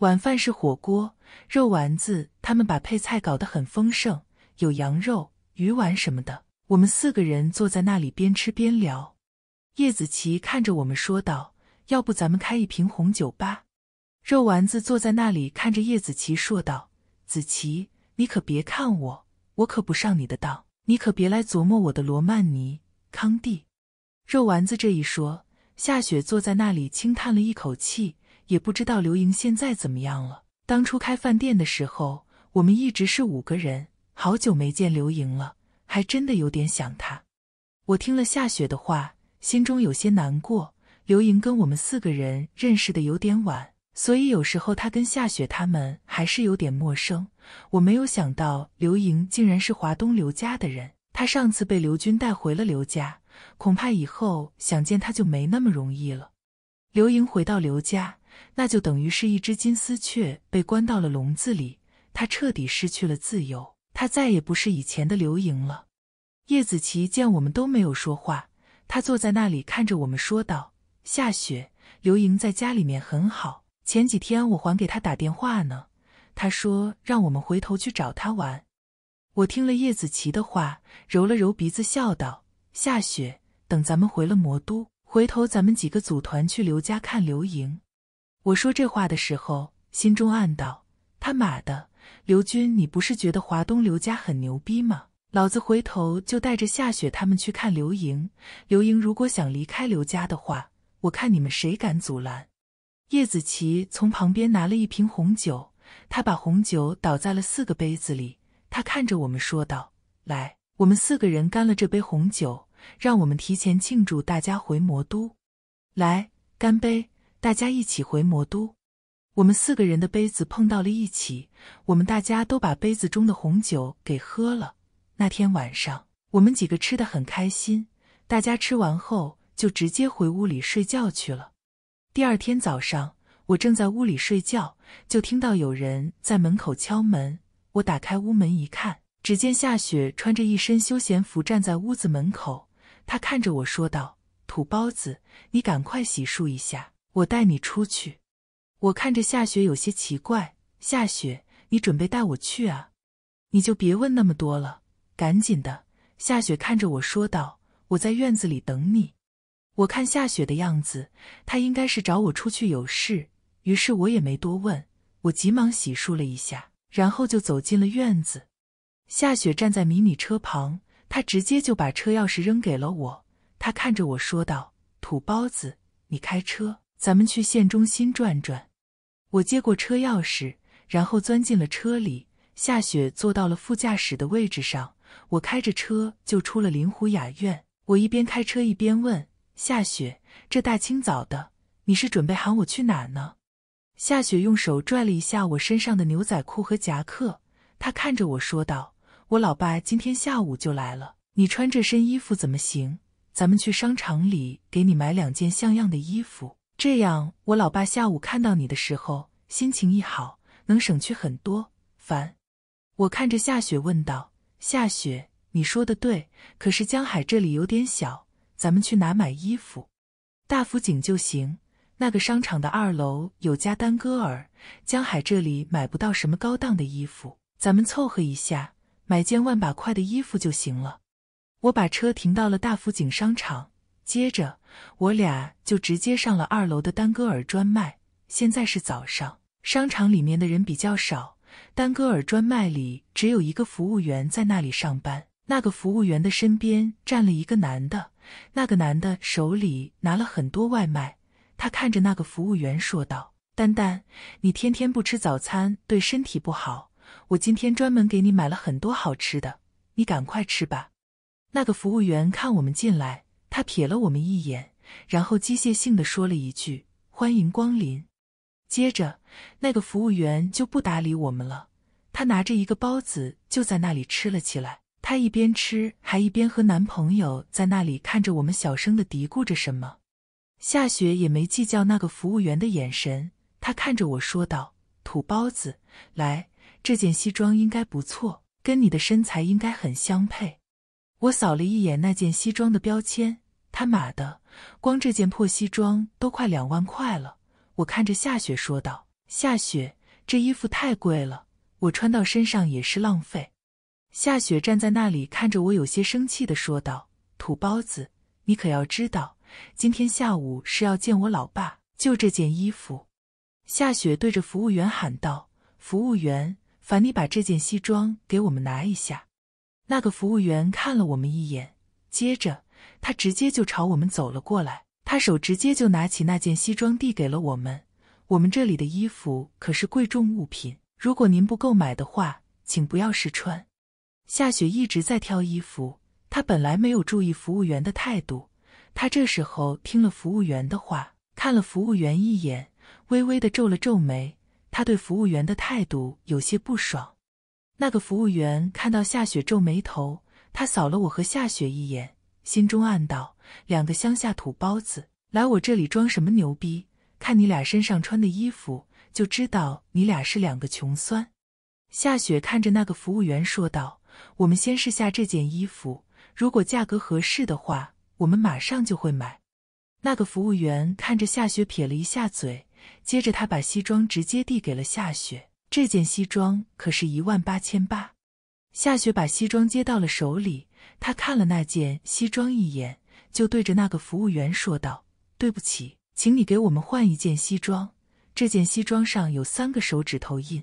晚饭是火锅，肉丸子他们把配菜搞得很丰盛，有羊肉、鱼丸什么的。我们四个人坐在那里边吃边聊。叶子琪看着我们说道：“要不咱们开一瓶红酒吧？”肉丸子坐在那里看着叶子琪说道：“子琪，你可别看我，我可不上你的当，你可别来琢磨我的罗曼尼康帝。”肉丸子这一说，夏雪坐在那里轻叹了一口气，也不知道刘莹现在怎么样了。当初开饭店的时候，我们一直是五个人，好久没见刘莹了，还真的有点想她。我听了夏雪的话，心中有些难过。刘莹跟我们四个人认识的有点晚，所以有时候她跟夏雪他们还是有点陌生。我没有想到刘莹竟然是华东刘家的人，她上次被刘军带回了刘家。恐怕以后想见他就没那么容易了。刘莹回到刘家，那就等于是一只金丝雀被关到了笼子里，她彻底失去了自由，她再也不是以前的刘莹了。叶子琪见我们都没有说话，他坐在那里看着我们说道：“夏雪，刘莹在家里面很好，前几天我还给她打电话呢，她说让我们回头去找她玩。”我听了叶子琪的话，揉了揉鼻子，笑道。夏雪，等咱们回了魔都，回头咱们几个组团去刘家看刘莹。”我说这话的时候，心中暗道：他妈的，刘军，你不是觉得华东刘家很牛逼吗？老子回头就带着夏雪他们去看刘莹。刘莹如果想离开刘家的话，我看你们谁敢阻拦？叶子琪从旁边拿了一瓶红酒，他把红酒倒在了四个杯子里，他看着我们说道：“来。”我们四个人干了这杯红酒，让我们提前庆祝大家回魔都。来，干杯！大家一起回魔都。我们四个人的杯子碰到了一起，我们大家都把杯子中的红酒给喝了。那天晚上，我们几个吃的很开心，大家吃完后就直接回屋里睡觉去了。第二天早上，我正在屋里睡觉，就听到有人在门口敲门。我打开屋门一看。只见夏雪穿着一身休闲服站在屋子门口，她看着我说道：“土包子，你赶快洗漱一下，我带你出去。”我看着夏雪有些奇怪：“夏雪，你准备带我去啊？你就别问那么多了，赶紧的。”夏雪看着我说道：“我在院子里等你。”我看夏雪的样子，她应该是找我出去有事，于是我也没多问，我急忙洗漱了一下，然后就走进了院子。夏雪站在迷你车旁，她直接就把车钥匙扔给了我。她看着我说道：“土包子，你开车，咱们去县中心转转。”我接过车钥匙，然后钻进了车里。夏雪坐到了副驾驶的位置上。我开着车就出了林湖雅苑。我一边开车一边问夏雪：“这大清早的，你是准备喊我去哪呢？”夏雪用手拽了一下我身上的牛仔裤和夹克，她看着我说道。我老爸今天下午就来了，你穿这身衣服怎么行？咱们去商场里给你买两件像样的衣服，这样我老爸下午看到你的时候心情一好，能省去很多烦。我看着夏雪问道：“夏雪，你说的对，可是江海这里有点小，咱们去哪买衣服？大福井就行，那个商场的二楼有家丹戈尔。江海这里买不到什么高档的衣服，咱们凑合一下。”买件万把块的衣服就行了。我把车停到了大福景商场，接着我俩就直接上了二楼的丹戈尔专卖。现在是早上，商场里面的人比较少，丹戈尔专卖里只有一个服务员在那里上班。那个服务员的身边站了一个男的，那个男的手里拿了很多外卖。他看着那个服务员说道：“丹丹，你天天不吃早餐，对身体不好。”我今天专门给你买了很多好吃的，你赶快吃吧。那个服务员看我们进来，他瞥了我们一眼，然后机械性的说了一句“欢迎光临”。接着，那个服务员就不搭理我们了。他拿着一个包子就在那里吃了起来。他一边吃，还一边和男朋友在那里看着我们，小声的嘀咕着什么。夏雪也没计较那个服务员的眼神，她看着我说道：“土包子，来。”这件西装应该不错，跟你的身材应该很相配。我扫了一眼那件西装的标签，他妈的，光这件破西装都快两万块了。我看着夏雪说道：“夏雪，这衣服太贵了，我穿到身上也是浪费。”夏雪站在那里看着我，有些生气的说道：“土包子，你可要知道，今天下午是要见我老爸，就这件衣服。”夏雪对着服务员喊道：“服务员。”烦你把这件西装给我们拿一下。那个服务员看了我们一眼，接着他直接就朝我们走了过来，他手直接就拿起那件西装递给了我们。我们这里的衣服可是贵重物品，如果您不购买的话，请不要试穿。夏雪一直在挑衣服，她本来没有注意服务员的态度，她这时候听了服务员的话，看了服务员一眼，微微的皱了皱眉。他对服务员的态度有些不爽。那个服务员看到夏雪皱眉头，他扫了我和夏雪一眼，心中暗道：两个乡下土包子来我这里装什么牛逼？看你俩身上穿的衣服，就知道你俩是两个穷酸。夏雪看着那个服务员说道：“我们先试下这件衣服，如果价格合适的话，我们马上就会买。”那个服务员看着夏雪，撇了一下嘴。接着，他把西装直接递给了夏雪。这件西装可是一万八千八。夏雪把西装接到了手里，她看了那件西装一眼，就对着那个服务员说道：“对不起，请你给我们换一件西装。这件西装上有三个手指头印。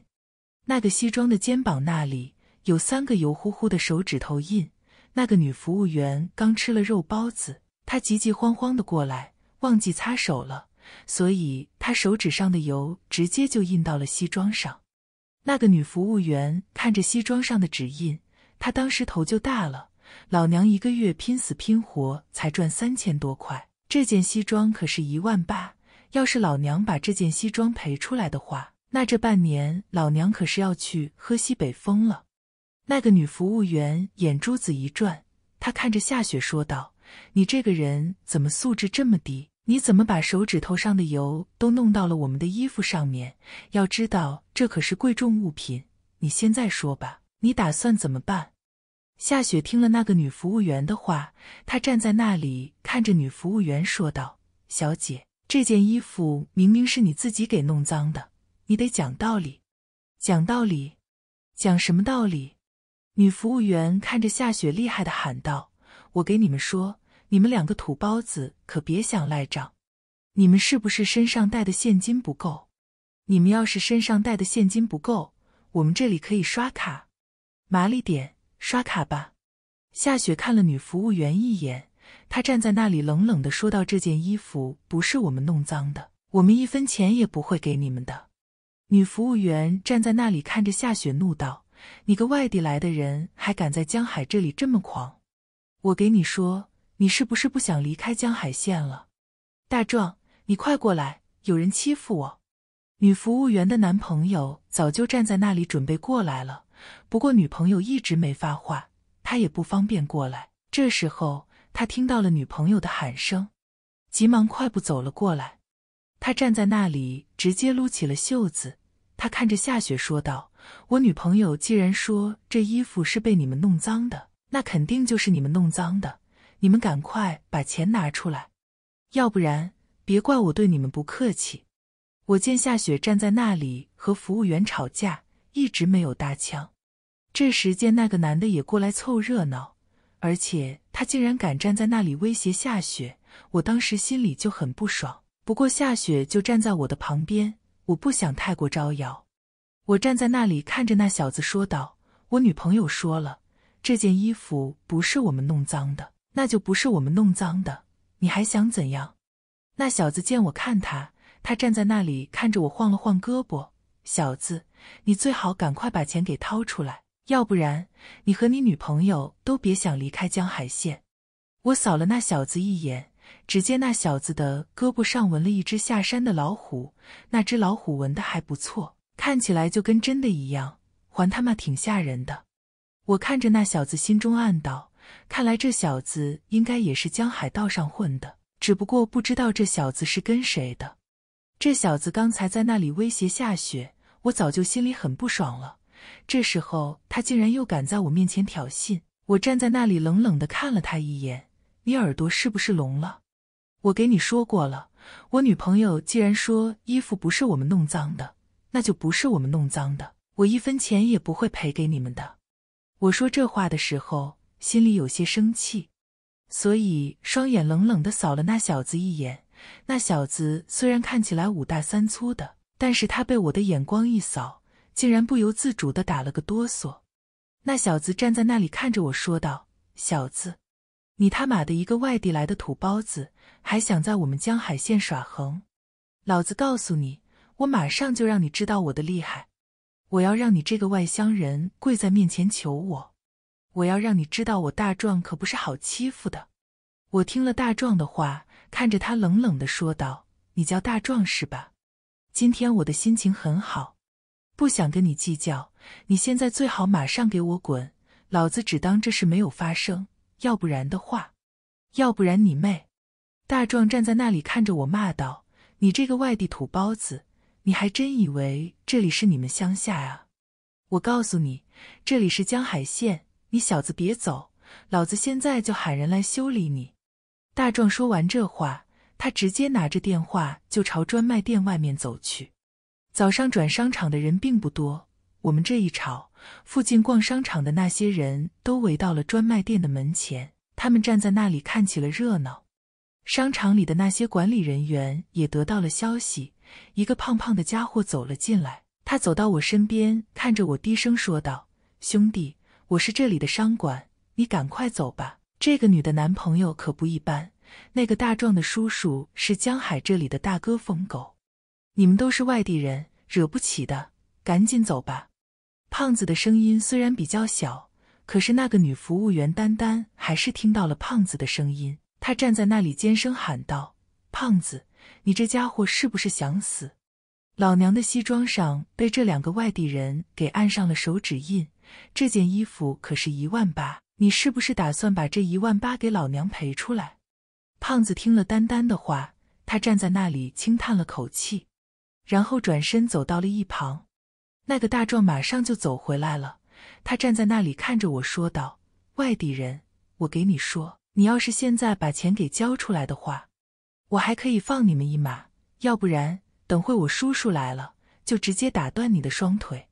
那个西装的肩膀那里有三个油乎乎的手指头印。那个女服务员刚吃了肉包子，她急急慌慌的过来，忘记擦手了。”所以，他手指上的油直接就印到了西装上。那个女服务员看着西装上的指印，她当时头就大了。老娘一个月拼死拼活才赚三千多块，这件西装可是一万八。要是老娘把这件西装赔出来的话，那这半年老娘可是要去喝西北风了。那个女服务员眼珠子一转，她看着夏雪说道：“你这个人怎么素质这么低？”你怎么把手指头上的油都弄到了我们的衣服上面？要知道，这可是贵重物品。你现在说吧，你打算怎么办？夏雪听了那个女服务员的话，她站在那里看着女服务员说道：“小姐，这件衣服明明是你自己给弄脏的，你得讲道理，讲道理，讲什么道理？”女服务员看着夏雪，厉害的喊道：“我给你们说。”你们两个土包子可别想赖账！你们是不是身上带的现金不够？你们要是身上带的现金不够，我们这里可以刷卡。麻利点，刷卡吧！夏雪看了女服务员一眼，她站在那里冷冷的说道：“这件衣服不是我们弄脏的，我们一分钱也不会给你们的。”女服务员站在那里看着夏雪，怒道：“你个外地来的人，还敢在江海这里这么狂？我给你说！”你是不是不想离开江海县了，大壮？你快过来！有人欺负我。女服务员的男朋友早就站在那里准备过来了，不过女朋友一直没发话，他也不方便过来。这时候他听到了女朋友的喊声，急忙快步走了过来。他站在那里，直接撸起了袖子。他看着夏雪说道：“我女朋友既然说这衣服是被你们弄脏的，那肯定就是你们弄脏的。”你们赶快把钱拿出来，要不然别怪我对你们不客气。我见夏雪站在那里和服务员吵架，一直没有搭腔。这时见那个男的也过来凑热闹，而且他竟然敢站在那里威胁夏雪，我当时心里就很不爽。不过夏雪就站在我的旁边，我不想太过招摇。我站在那里看着那小子说道：“我女朋友说了，这件衣服不是我们弄脏的。”那就不是我们弄脏的，你还想怎样？那小子见我看他，他站在那里看着我，晃了晃胳膊。小子，你最好赶快把钱给掏出来，要不然你和你女朋友都别想离开江海县。我扫了那小子一眼，只见那小子的胳膊上纹了一只下山的老虎，那只老虎纹的还不错，看起来就跟真的一样，还他妈挺吓人的。我看着那小子，心中暗道。看来这小子应该也是江海道上混的，只不过不知道这小子是跟谁的。这小子刚才在那里威胁夏雪，我早就心里很不爽了。这时候他竟然又敢在我面前挑衅，我站在那里冷冷的看了他一眼：“你耳朵是不是聋了？我给你说过了，我女朋友既然说衣服不是我们弄脏的，那就不是我们弄脏的，我一分钱也不会赔给你们的。”我说这话的时候。心里有些生气，所以双眼冷冷的扫了那小子一眼。那小子虽然看起来五大三粗的，但是他被我的眼光一扫，竟然不由自主的打了个哆嗦。那小子站在那里看着我说道：“小子，你他妈的一个外地来的土包子，还想在我们江海县耍横？老子告诉你，我马上就让你知道我的厉害，我要让你这个外乡人跪在面前求我。”我要让你知道，我大壮可不是好欺负的。我听了大壮的话，看着他冷冷的说道：“你叫大壮是吧？今天我的心情很好，不想跟你计较。你现在最好马上给我滚！老子只当这事没有发生，要不然的话，要不然你妹！”大壮站在那里看着我骂道：“你这个外地土包子，你还真以为这里是你们乡下啊？我告诉你，这里是江海县。”你小子别走，老子现在就喊人来修理你！大壮说完这话，他直接拿着电话就朝专卖店外面走去。早上转商场的人并不多，我们这一吵，附近逛商场的那些人都围到了专卖店的门前，他们站在那里看起了热闹。商场里的那些管理人员也得到了消息，一个胖胖的家伙走了进来，他走到我身边，看着我低声说道：“兄弟。”我是这里的商管，你赶快走吧。这个女的男朋友可不一般，那个大壮的叔叔是江海这里的大哥疯狗，你们都是外地人，惹不起的，赶紧走吧。胖子的声音虽然比较小，可是那个女服务员丹丹还是听到了胖子的声音。她站在那里尖声喊道：“胖子，你这家伙是不是想死？老娘的西装上被这两个外地人给按上了手指印。”这件衣服可是一万八，你是不是打算把这一万八给老娘赔出来？胖子听了丹丹的话，他站在那里轻叹了口气，然后转身走到了一旁。那个大壮马上就走回来了，他站在那里看着我说道：“外地人，我给你说，你要是现在把钱给交出来的话，我还可以放你们一马；要不然，等会我叔叔来了，就直接打断你的双腿。”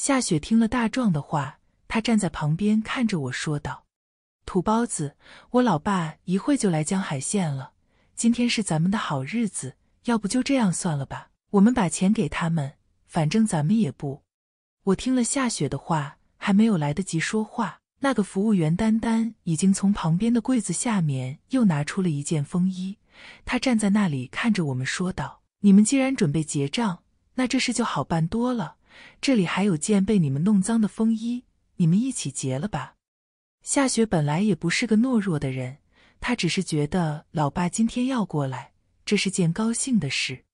夏雪听了大壮的话，他站在旁边看着我说道：“土包子，我老爸一会就来江海县了。今天是咱们的好日子，要不就这样算了吧？我们把钱给他们，反正咱们也不……”我听了夏雪的话，还没有来得及说话，那个服务员丹丹已经从旁边的柜子下面又拿出了一件风衣。他站在那里看着我们说道：“你们既然准备结账，那这事就好办多了。”这里还有件被你们弄脏的风衣，你们一起结了吧。夏雪本来也不是个懦弱的人，她只是觉得老爸今天要过来，这是件高兴的事，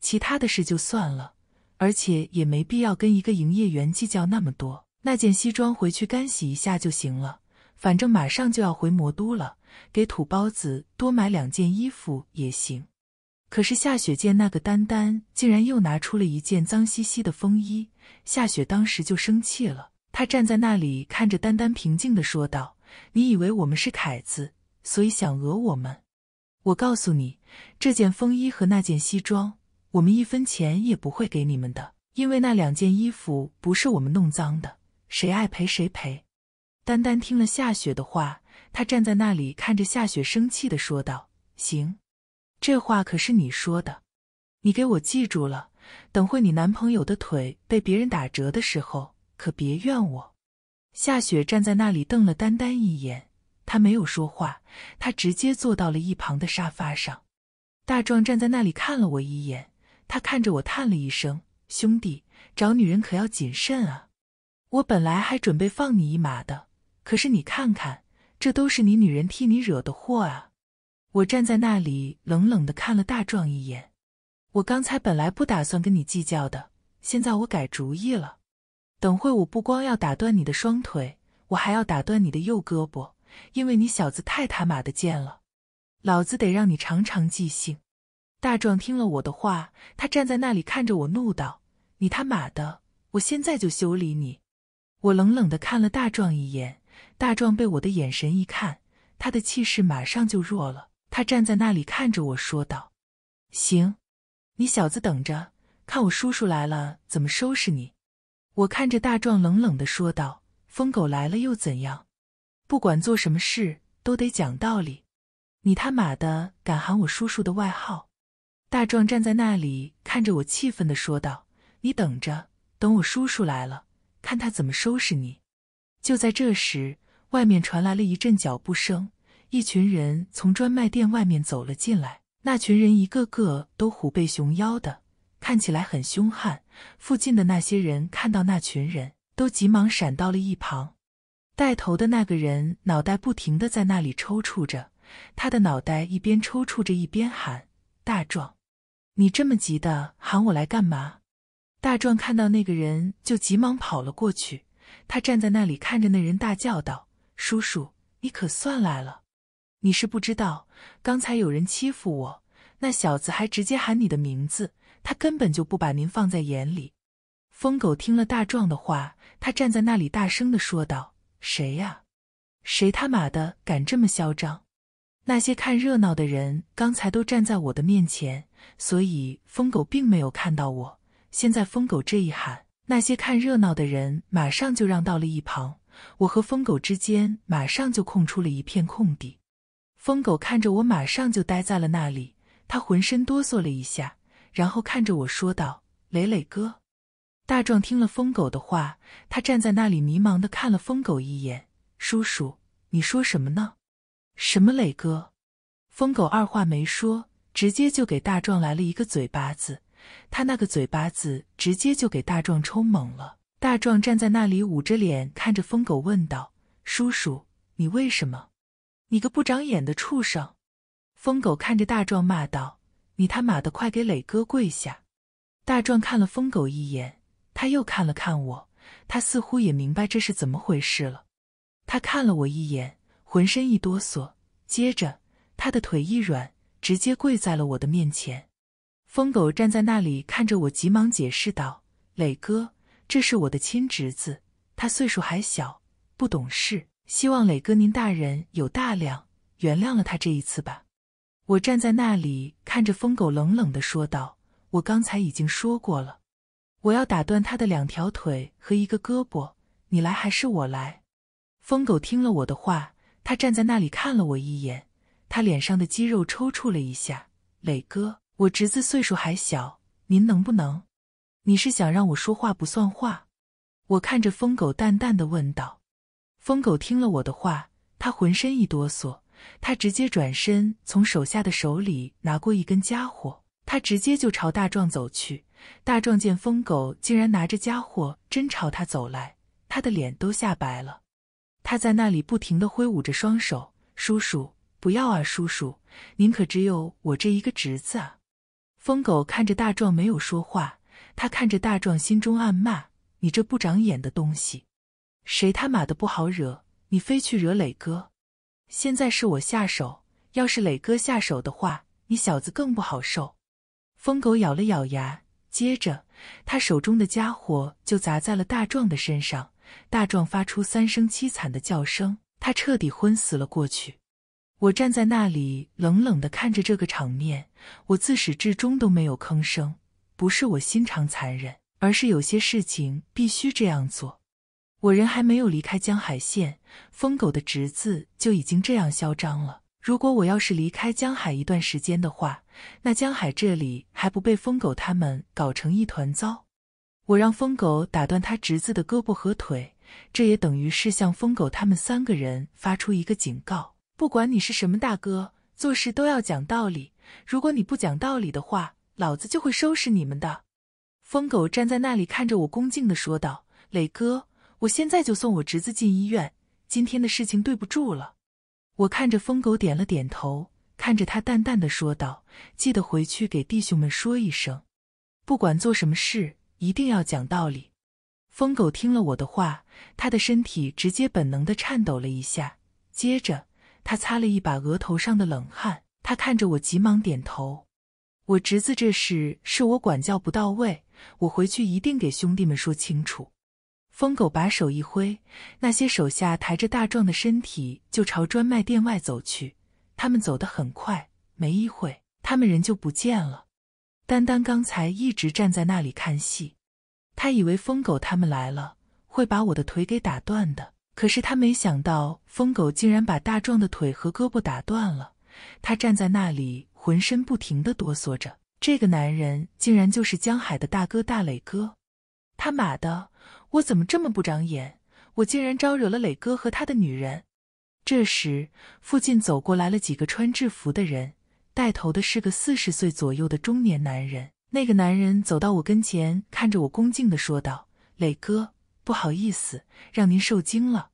其他的事就算了，而且也没必要跟一个营业员计较那么多。那件西装回去干洗一下就行了，反正马上就要回魔都了，给土包子多买两件衣服也行。可是夏雪见那个丹丹竟然又拿出了一件脏兮兮的风衣，夏雪当时就生气了。她站在那里看着丹丹，平静地说道：“你以为我们是凯子，所以想讹我们？我告诉你，这件风衣和那件西装，我们一分钱也不会给你们的。因为那两件衣服不是我们弄脏的，谁爱赔谁赔。”丹丹听了夏雪的话，她站在那里看着夏雪，生气地说道：“行。”这话可是你说的，你给我记住了。等会你男朋友的腿被别人打折的时候，可别怨我。夏雪站在那里瞪了丹丹一眼，她没有说话，她直接坐到了一旁的沙发上。大壮站在那里看了我一眼，他看着我叹了一声：“兄弟，找女人可要谨慎啊！我本来还准备放你一马的，可是你看看，这都是你女人替你惹的祸啊！”我站在那里冷冷的看了大壮一眼，我刚才本来不打算跟你计较的，现在我改主意了。等会我不光要打断你的双腿，我还要打断你的右胳膊，因为你小子太他妈的贱了，老子得让你长长记性。大壮听了我的话，他站在那里看着我，怒道：“你他妈的，我现在就修理你！”我冷冷的看了大壮一眼，大壮被我的眼神一看，他的气势马上就弱了。他站在那里看着我说道：“行，你小子等着，看我叔叔来了怎么收拾你。”我看着大壮冷冷的说道：“疯狗来了又怎样？不管做什么事都得讲道理。你他妈的敢喊我叔叔的外号！”大壮站在那里看着我，气愤的说道：“你等着，等我叔叔来了，看他怎么收拾你。”就在这时，外面传来了一阵脚步声。一群人从专卖店外面走了进来，那群人一个个都虎背熊腰的，看起来很凶悍。附近的那些人看到那群人都急忙闪到了一旁。带头的那个人脑袋不停的在那里抽搐着，他的脑袋一边抽搐着一边喊：“大壮，你这么急的喊我来干嘛？”大壮看到那个人就急忙跑了过去，他站在那里看着那人，大叫道：“叔叔，你可算来了！”你是不知道，刚才有人欺负我，那小子还直接喊你的名字，他根本就不把您放在眼里。疯狗听了大壮的话，他站在那里大声的说道：“谁呀？谁他妈的敢这么嚣张？”那些看热闹的人刚才都站在我的面前，所以疯狗并没有看到我。现在疯狗这一喊，那些看热闹的人马上就让到了一旁，我和疯狗之间马上就空出了一片空地。疯狗看着我，马上就呆在了那里。他浑身哆嗦了一下，然后看着我说道：“磊磊哥。”大壮听了疯狗的话，他站在那里迷茫的看了疯狗一眼。“叔叔，你说什么呢？”“什么磊哥？”疯狗二话没说，直接就给大壮来了一个嘴巴子。他那个嘴巴子直接就给大壮抽懵了。大壮站在那里捂着脸，看着疯狗问道：“叔叔，你为什么？”你个不长眼的畜生！疯狗看着大壮骂道：“你他妈的，快给磊哥跪下！”大壮看了疯狗一眼，他又看了看我，他似乎也明白这是怎么回事了。他看了我一眼，浑身一哆嗦，接着他的腿一软，直接跪在了我的面前。疯狗站在那里看着我，急忙解释道：“磊哥，这是我的亲侄子，他岁数还小，不懂事。”希望磊哥您大人有大量，原谅了他这一次吧。我站在那里看着疯狗，冷冷的说道：“我刚才已经说过了，我要打断他的两条腿和一个胳膊。你来还是我来？”疯狗听了我的话，他站在那里看了我一眼，他脸上的肌肉抽搐了一下。磊哥，我侄子岁数还小，您能不能？你是想让我说话不算话？我看着疯狗，淡淡的问道。疯狗听了我的话，他浑身一哆嗦，他直接转身从手下的手里拿过一根家伙，他直接就朝大壮走去。大壮见疯狗竟然拿着家伙真朝他走来，他的脸都吓白了，他在那里不停的挥舞着双手：“叔叔，不要啊，叔叔，您可只有我这一个侄子啊！”疯狗看着大壮没有说话，他看着大壮，心中暗骂：“你这不长眼的东西。”谁他妈的不好惹？你非去惹磊哥？现在是我下手，要是磊哥下手的话，你小子更不好受。疯狗咬了咬牙，接着他手中的家伙就砸在了大壮的身上。大壮发出三声凄惨的叫声，他彻底昏死了过去。我站在那里，冷冷地看着这个场面。我自始至终都没有吭声，不是我心肠残忍，而是有些事情必须这样做。我人还没有离开江海县，疯狗的侄子就已经这样嚣张了。如果我要是离开江海一段时间的话，那江海这里还不被疯狗他们搞成一团糟？我让疯狗打断他侄子的胳膊和腿，这也等于是向疯狗他们三个人发出一个警告：不管你是什么大哥，做事都要讲道理。如果你不讲道理的话，老子就会收拾你们的。疯狗站在那里看着我，恭敬地说道：“磊哥。”我现在就送我侄子进医院。今天的事情对不住了。我看着疯狗点了点头，看着他淡淡的说道：“记得回去给弟兄们说一声，不管做什么事，一定要讲道理。”疯狗听了我的话，他的身体直接本能的颤抖了一下，接着他擦了一把额头上的冷汗。他看着我，急忙点头。我侄子这事是我管教不到位，我回去一定给兄弟们说清楚。疯狗把手一挥，那些手下抬着大壮的身体就朝专卖店外走去。他们走得很快，没一会，他们人就不见了。丹丹刚才一直站在那里看戏，他以为疯狗他们来了会把我的腿给打断的，可是他没想到疯狗竟然把大壮的腿和胳膊打断了。他站在那里，浑身不停地哆嗦着。这个男人竟然就是江海的大哥大磊哥！他妈的！我怎么这么不长眼？我竟然招惹了磊哥和他的女人！这时，附近走过来了几个穿制服的人，带头的是个四十岁左右的中年男人。那个男人走到我跟前，看着我恭敬地说道：“磊哥，不好意思，让您受惊了。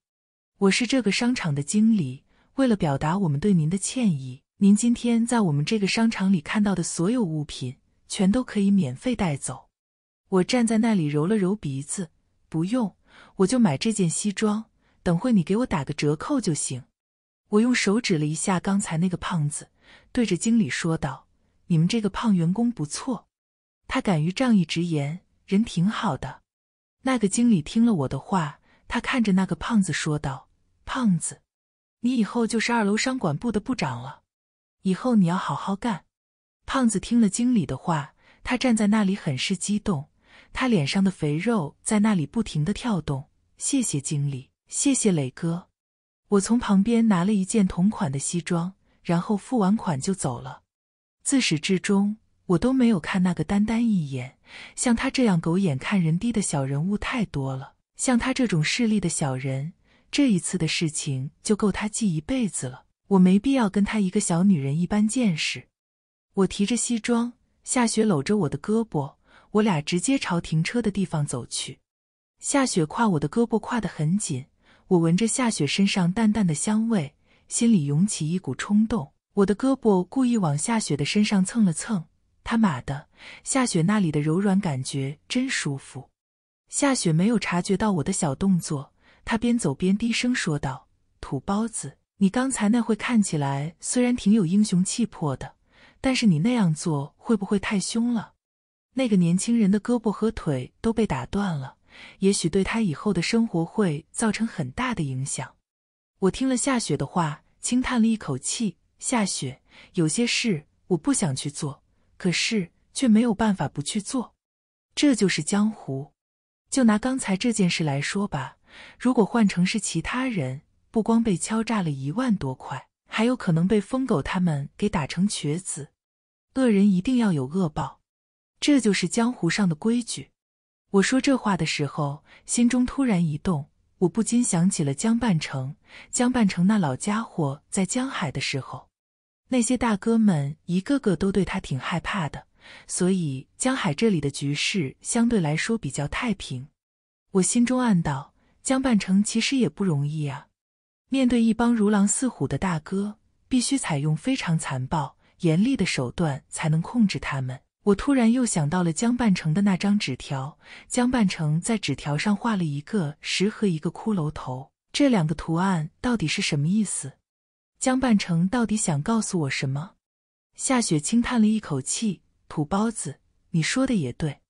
我是这个商场的经理，为了表达我们对您的歉意，您今天在我们这个商场里看到的所有物品，全都可以免费带走。”我站在那里，揉了揉鼻子。不用，我就买这件西装。等会你给我打个折扣就行。我用手指了一下刚才那个胖子，对着经理说道：“你们这个胖员工不错，他敢于仗义直言，人挺好的。”那个经理听了我的话，他看着那个胖子说道：“胖子，你以后就是二楼商管部的部长了，以后你要好好干。”胖子听了经理的话，他站在那里很是激动。他脸上的肥肉在那里不停的跳动。谢谢经理，谢谢磊哥。我从旁边拿了一件同款的西装，然后付完款就走了。自始至终，我都没有看那个丹丹一眼。像他这样狗眼看人低的小人物太多了。像他这种势利的小人，这一次的事情就够他记一辈子了。我没必要跟他一个小女人一般见识。我提着西装，夏雪搂着我的胳膊。我俩直接朝停车的地方走去，夏雪挎我的胳膊挎得很紧。我闻着夏雪身上淡淡的香味，心里涌起一股冲动。我的胳膊故意往夏雪的身上蹭了蹭。他妈的，夏雪那里的柔软感觉真舒服。夏雪没有察觉到我的小动作，她边走边低声说道：“土包子，你刚才那会看起来虽然挺有英雄气魄的，但是你那样做会不会太凶了？”那个年轻人的胳膊和腿都被打断了，也许对他以后的生活会造成很大的影响。我听了夏雪的话，轻叹了一口气。夏雪，有些事我不想去做，可是却没有办法不去做。这就是江湖。就拿刚才这件事来说吧，如果换成是其他人，不光被敲诈了一万多块，还有可能被疯狗他们给打成瘸子。恶人一定要有恶报。这就是江湖上的规矩。我说这话的时候，心中突然一动，我不禁想起了江半城。江半城那老家伙在江海的时候，那些大哥们一个个都对他挺害怕的，所以江海这里的局势相对来说比较太平。我心中暗道：江半城其实也不容易啊，面对一帮如狼似虎的大哥，必须采用非常残暴、严厉的手段才能控制他们。我突然又想到了江半城的那张纸条，江半城在纸条上画了一个十和一个骷髅头，这两个图案到底是什么意思？江半城到底想告诉我什么？夏雪轻叹了一口气：“土包子，你说的也对，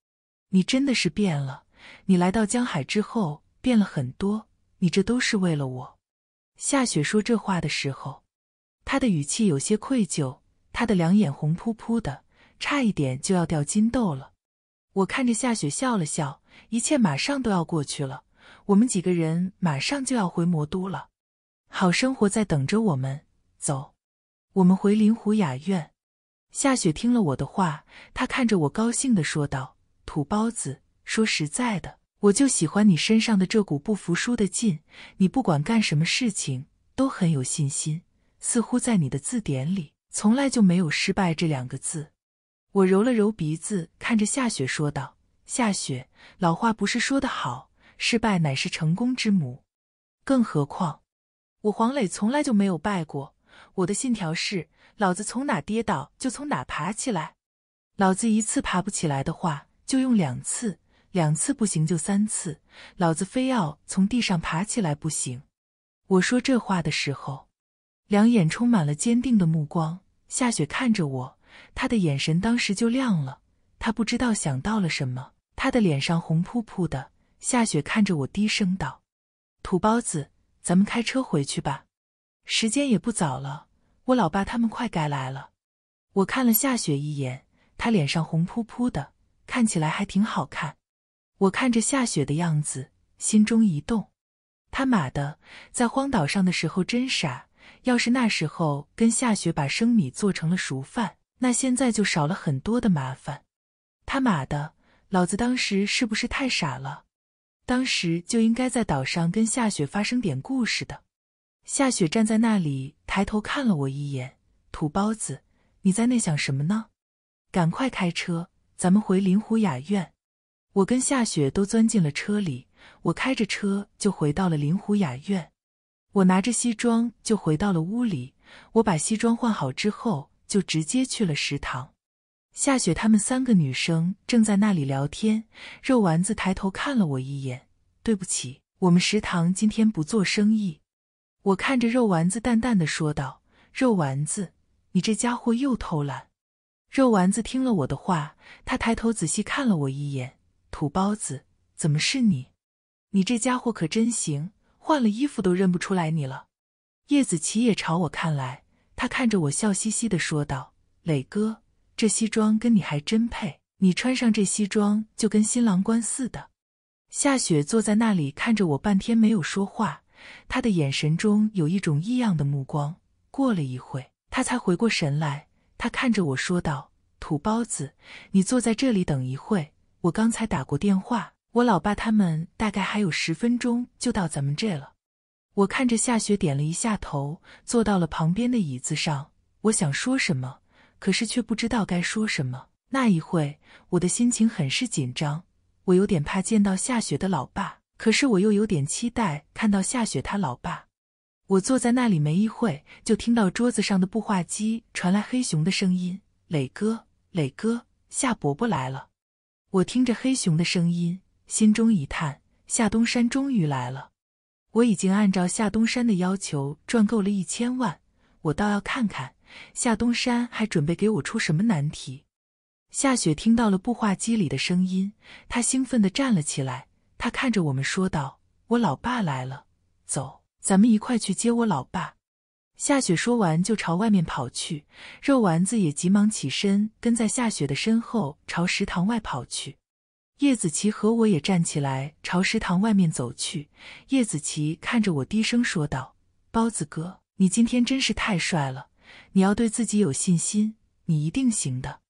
你真的是变了。你来到江海之后，变了很多。你这都是为了我。”夏雪说这话的时候，她的语气有些愧疚，她的两眼红扑扑的。差一点就要掉金豆了，我看着夏雪笑了笑，一切马上都要过去了，我们几个人马上就要回魔都了，好生活在等着我们，走，我们回林湖雅苑。夏雪听了我的话，她看着我高兴的说道：“土包子，说实在的，我就喜欢你身上的这股不服输的劲，你不管干什么事情都很有信心，似乎在你的字典里从来就没有失败这两个字。”我揉了揉鼻子，看着夏雪说道：“夏雪，老话不是说得好，失败乃是成功之母。更何况，我黄磊从来就没有败过。我的信条是，老子从哪跌倒就从哪爬起来。老子一次爬不起来的话，就用两次；两次不行就三次。老子非要从地上爬起来不行。”我说这话的时候，两眼充满了坚定的目光。夏雪看着我。他的眼神当时就亮了，他不知道想到了什么，他的脸上红扑扑的。夏雪看着我，低声道：“土包子，咱们开车回去吧，时间也不早了，我老爸他们快该来了。”我看了夏雪一眼，她脸上红扑扑的，看起来还挺好看。我看着夏雪的样子，心中一动。他妈的，在荒岛上的时候真傻，要是那时候跟夏雪把生米做成了熟饭。那现在就少了很多的麻烦。他妈的，老子当时是不是太傻了？当时就应该在岛上跟夏雪发生点故事的。夏雪站在那里，抬头看了我一眼：“土包子，你在那想什么呢？赶快开车，咱们回林湖雅苑。”我跟夏雪都钻进了车里，我开着车就回到了林湖雅苑。我拿着西装就回到了屋里，我把西装换好之后。就直接去了食堂，夏雪他们三个女生正在那里聊天。肉丸子抬头看了我一眼，对不起，我们食堂今天不做生意。我看着肉丸子，淡淡的说道：“肉丸子，你这家伙又偷懒。”肉丸子听了我的话，他抬头仔细看了我一眼：“土包子，怎么是你？你这家伙可真行，换了衣服都认不出来你了。”叶子琪也朝我看来。他看着我，笑嘻嘻的说道：“磊哥，这西装跟你还真配，你穿上这西装就跟新郎官似的。”夏雪坐在那里看着我，半天没有说话，他的眼神中有一种异样的目光。过了一会，他才回过神来，他看着我说道：“土包子，你坐在这里等一会，我刚才打过电话，我老爸他们大概还有十分钟就到咱们这了。”我看着夏雪，点了一下头，坐到了旁边的椅子上。我想说什么，可是却不知道该说什么。那一会，我的心情很是紧张，我有点怕见到夏雪的老爸，可是我又有点期待看到夏雪他老爸。我坐在那里没一会，就听到桌子上的布话机传来黑熊的声音：“磊哥，磊哥，夏伯伯来了。”我听着黑熊的声音，心中一叹：夏东山终于来了。我已经按照夏东山的要求赚够了一千万，我倒要看看夏东山还准备给我出什么难题。夏雪听到了步话机里的声音，她兴奋地站了起来，她看着我们说道：“我老爸来了，走，咱们一块去接我老爸。”夏雪说完就朝外面跑去，肉丸子也急忙起身跟在夏雪的身后朝食堂外跑去。叶子琪和我也站起来，朝食堂外面走去。叶子琪看着我，低声说道：“包子哥，你今天真是太帅了。你要对自己有信心，你一定行的。”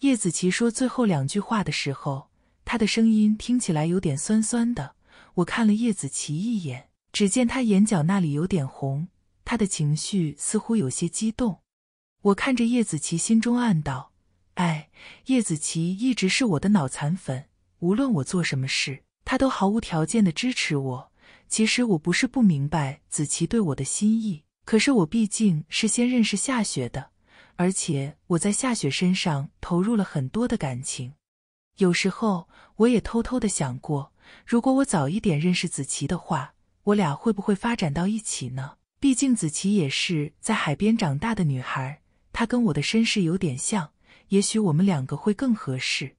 叶子琪说最后两句话的时候，他的声音听起来有点酸酸的。我看了叶子琪一眼，只见他眼角那里有点红，他的情绪似乎有些激动。我看着叶子琪，心中暗道：“哎，叶子琪一直是我的脑残粉。”无论我做什么事，他都毫无条件的支持我。其实我不是不明白子琪对我的心意，可是我毕竟是先认识夏雪的，而且我在夏雪身上投入了很多的感情。有时候我也偷偷的想过，如果我早一点认识子琪的话，我俩会不会发展到一起呢？毕竟子琪也是在海边长大的女孩，她跟我的身世有点像，也许我们两个会更合适。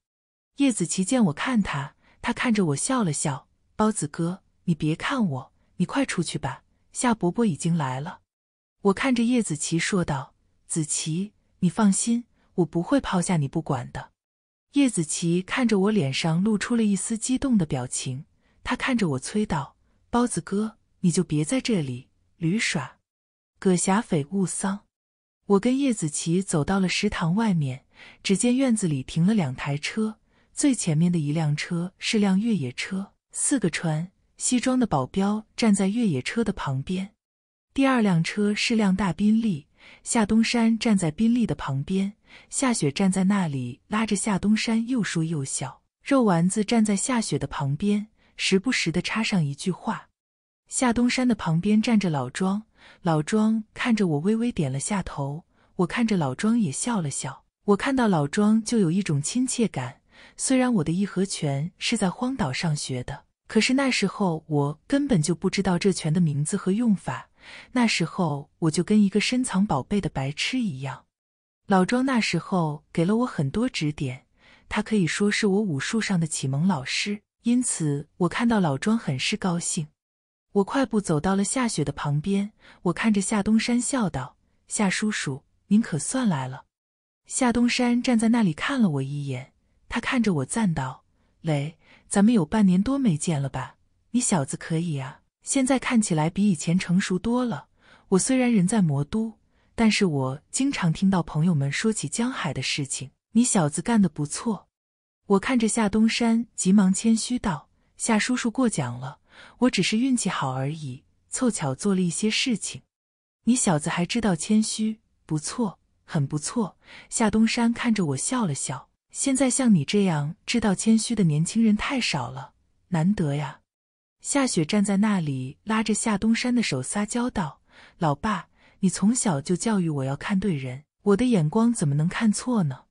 叶子琪见我看他，他看着我笑了笑。包子哥，你别看我，你快出去吧。夏伯伯已经来了。我看着叶子琪说道：“子琪，你放心，我不会抛下你不管的。”叶子琪看着我，脸上露出了一丝激动的表情。他看着我催道：“包子哥，你就别在这里驴耍。”葛霞匪勿丧。”我跟叶子琪走到了食堂外面，只见院子里停了两台车。最前面的一辆车是辆越野车，四个穿西装的保镖站在越野车的旁边。第二辆车是辆大宾利，夏东山站在宾利的旁边，夏雪站在那里拉着夏东山，又说又笑。肉丸子站在夏雪的旁边，时不时的插上一句话。夏东山的旁边站着老庄，老庄看着我微微点了下头，我看着老庄也笑了笑。我看到老庄就有一种亲切感。虽然我的义和拳是在荒岛上学的，可是那时候我根本就不知道这拳的名字和用法。那时候我就跟一个深藏宝贝的白痴一样。老庄那时候给了我很多指点，他可以说是我武术上的启蒙老师。因此，我看到老庄很是高兴。我快步走到了夏雪的旁边，我看着夏东山笑道：“夏叔叔，您可算来了。”夏东山站在那里看了我一眼。他看着我，赞道：“磊，咱们有半年多没见了吧？你小子可以啊！现在看起来比以前成熟多了。我虽然人在魔都，但是我经常听到朋友们说起江海的事情。你小子干得不错。”我看着夏东山，急忙谦虚道：“夏叔叔过奖了，我只是运气好而已，凑巧做了一些事情。你小子还知道谦虚，不错，很不错。”夏东山看着我笑了笑。现在像你这样知道谦虚的年轻人太少了，难得呀！夏雪站在那里，拉着夏东山的手撒娇道：“老爸，你从小就教育我要看对人，我的眼光怎么能看错呢？”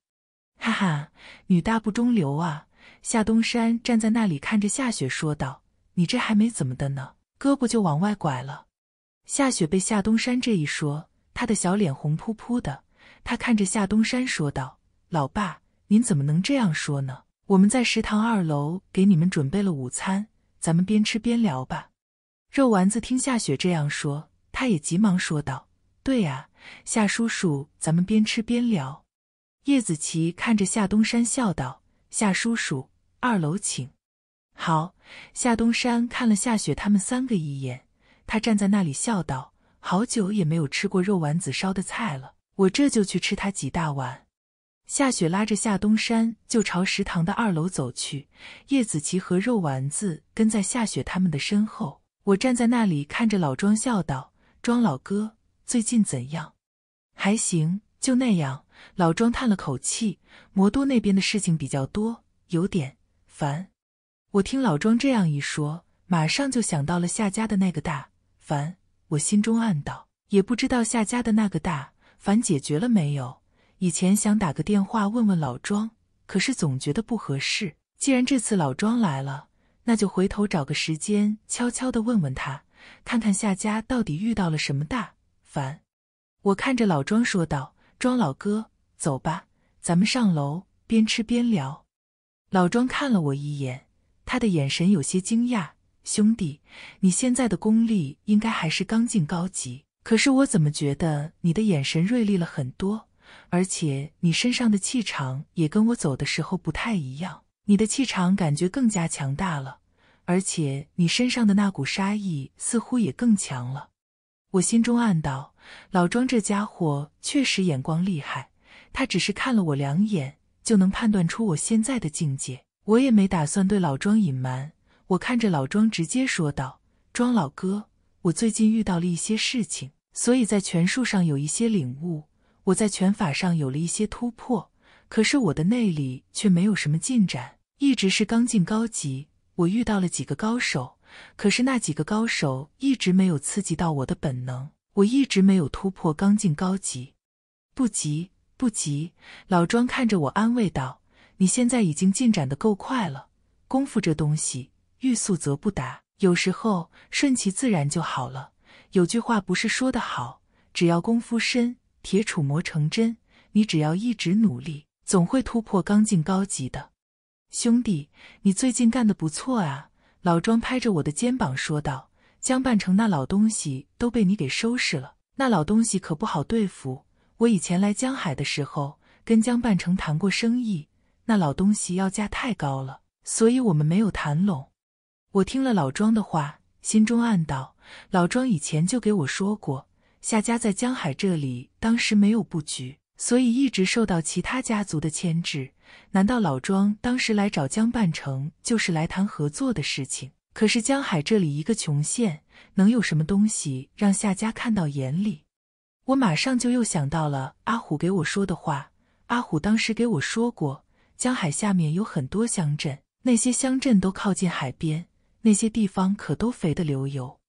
哈哈，女大不中留啊！夏东山站在那里看着夏雪说道：“你这还没怎么的呢，胳膊就往外拐了。”夏雪被夏东山这一说，她的小脸红扑扑的，她看着夏东山说道：“老爸。”您怎么能这样说呢？我们在食堂二楼给你们准备了午餐，咱们边吃边聊吧。肉丸子听夏雪这样说，他也急忙说道：“对呀，夏叔叔，咱们边吃边聊。”叶子琪看着夏东山笑道：“夏叔叔，二楼请。”好。夏东山看了夏雪他们三个一眼，他站在那里笑道：“好久也没有吃过肉丸子烧的菜了，我这就去吃他几大碗。”夏雪拉着夏东山就朝食堂的二楼走去，叶子琪和肉丸子跟在夏雪他们的身后。我站在那里看着老庄，笑道：“庄老哥，最近怎样？还行，就那样。”老庄叹了口气：“魔都那边的事情比较多，有点烦。”我听老庄这样一说，马上就想到了夏家的那个大烦，我心中暗道：“也不知道夏家的那个大烦解决了没有。”以前想打个电话问问老庄，可是总觉得不合适。既然这次老庄来了，那就回头找个时间悄悄的问问他，看看夏家到底遇到了什么大烦。我看着老庄说道：“庄老哥，走吧，咱们上楼边吃边聊。”老庄看了我一眼，他的眼神有些惊讶：“兄弟，你现在的功力应该还是刚进高级，可是我怎么觉得你的眼神锐利了很多？”而且你身上的气场也跟我走的时候不太一样，你的气场感觉更加强大了，而且你身上的那股杀意似乎也更强了。我心中暗道：老庄这家伙确实眼光厉害，他只是看了我两眼就能判断出我现在的境界。我也没打算对老庄隐瞒，我看着老庄直接说道：“庄老哥，我最近遇到了一些事情，所以在拳术上有一些领悟。”我在拳法上有了一些突破，可是我的内力却没有什么进展，一直是刚进高级。我遇到了几个高手，可是那几个高手一直没有刺激到我的本能，我一直没有突破刚进高级。不急不急，老庄看着我安慰道：“你现在已经进展的够快了，功夫这东西欲速则不达，有时候顺其自然就好了。有句话不是说的好，只要功夫深。”铁杵磨成针，你只要一直努力，总会突破刚进高级的。兄弟，你最近干的不错啊！老庄拍着我的肩膀说道：“江半城那老东西都被你给收拾了，那老东西可不好对付。我以前来江海的时候，跟江半城谈过生意，那老东西要价太高了，所以我们没有谈拢。”我听了老庄的话，心中暗道：老庄以前就给我说过。夏家在江海这里当时没有布局，所以一直受到其他家族的牵制。难道老庄当时来找江半城，就是来谈合作的事情？可是江海这里一个穷县，能有什么东西让夏家看到眼里？我马上就又想到了阿虎给我说的话。阿虎当时给我说过，江海下面有很多乡镇，那些乡镇都靠近海边，那些地方可都肥得流油。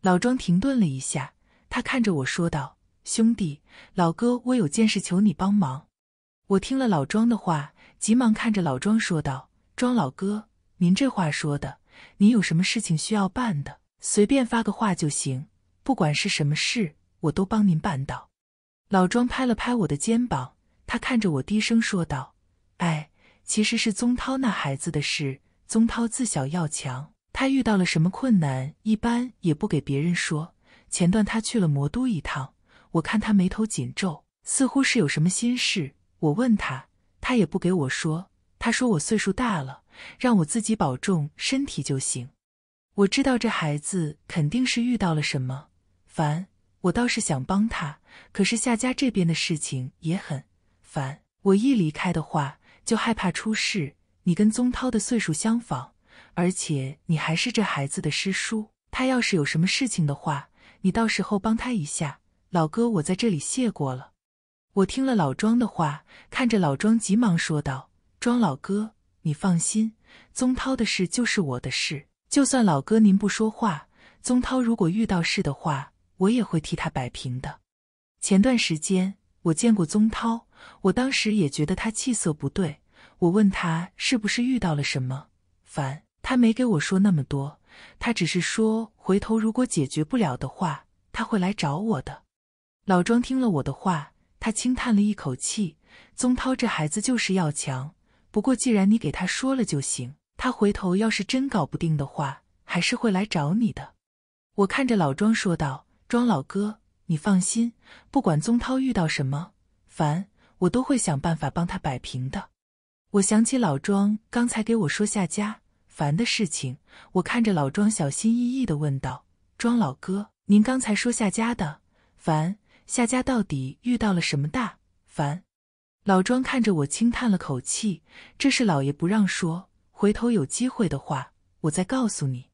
老庄停顿了一下。他看着我说道：“兄弟，老哥，我有件事求你帮忙。”我听了老庄的话，急忙看着老庄说道：“庄老哥，您这话说的，您有什么事情需要办的，随便发个话就行，不管是什么事，我都帮您办到。”老庄拍了拍我的肩膀，他看着我低声说道：“哎，其实是宗涛那孩子的事。宗涛自小要强，他遇到了什么困难，一般也不给别人说。”前段他去了魔都一趟，我看他眉头紧皱，似乎是有什么心事。我问他，他也不给我说。他说我岁数大了，让我自己保重身体就行。我知道这孩子肯定是遇到了什么烦，我倒是想帮他，可是夏家这边的事情也很烦。我一离开的话，就害怕出事。你跟宗涛的岁数相仿，而且你还是这孩子的师叔，他要是有什么事情的话。你到时候帮他一下，老哥，我在这里谢过了。我听了老庄的话，看着老庄，急忙说道：“庄老哥，你放心，宗涛的事就是我的事。就算老哥您不说话，宗涛如果遇到事的话，我也会替他摆平的。”前段时间我见过宗涛，我当时也觉得他气色不对，我问他是不是遇到了什么烦，他没给我说那么多。他只是说，回头如果解决不了的话，他会来找我的。老庄听了我的话，他轻叹了一口气：“宗涛这孩子就是要强，不过既然你给他说了就行，他回头要是真搞不定的话，还是会来找你的。”我看着老庄说道：“庄老哥，你放心，不管宗涛遇到什么烦，我都会想办法帮他摆平的。”我想起老庄刚才给我说下家。烦的事情，我看着老庄小心翼翼地问道：“庄老哥，您刚才说夏家的烦，夏家到底遇到了什么大烦？”老庄看着我，轻叹了口气：“这是老爷不让说，回头有机会的话，我再告诉你。”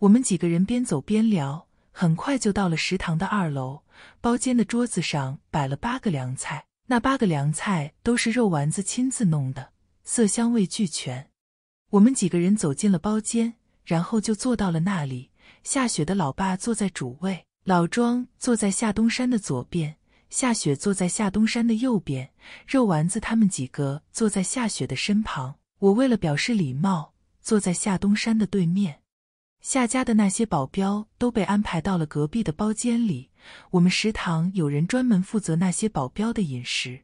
我们几个人边走边聊，很快就到了食堂的二楼包间的桌子上，摆了八个凉菜。那八个凉菜都是肉丸子亲自弄的，色香味俱全。我们几个人走进了包间，然后就坐到了那里。夏雪的老爸坐在主位，老庄坐在夏东山的左边，夏雪坐在夏东山的右边。肉丸子他们几个坐在夏雪的身旁。我为了表示礼貌，坐在夏东山的对面。夏家的那些保镖都被安排到了隔壁的包间里。我们食堂有人专门负责那些保镖的饮食。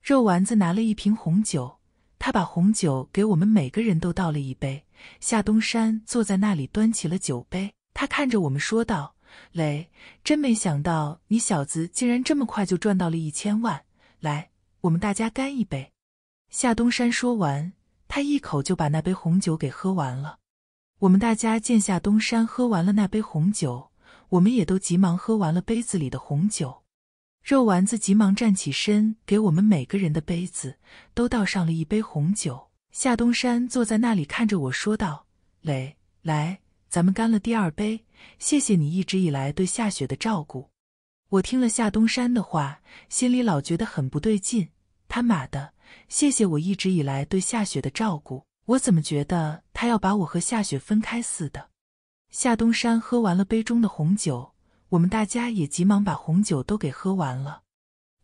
肉丸子拿了一瓶红酒。他把红酒给我们每个人都倒了一杯。夏东山坐在那里，端起了酒杯，他看着我们说道：“磊，真没想到你小子竟然这么快就赚到了一千万。来，我们大家干一杯。”夏东山说完，他一口就把那杯红酒给喝完了。我们大家见夏东山喝完了那杯红酒，我们也都急忙喝完了杯子里的红酒。肉丸子急忙站起身，给我们每个人的杯子都倒上了一杯红酒。夏东山坐在那里看着我说道：“磊，来，咱们干了第二杯，谢谢你一直以来对夏雪的照顾。”我听了夏东山的话，心里老觉得很不对劲。他妈的，谢谢我一直以来对夏雪的照顾，我怎么觉得他要把我和夏雪分开似的？夏东山喝完了杯中的红酒。我们大家也急忙把红酒都给喝完了。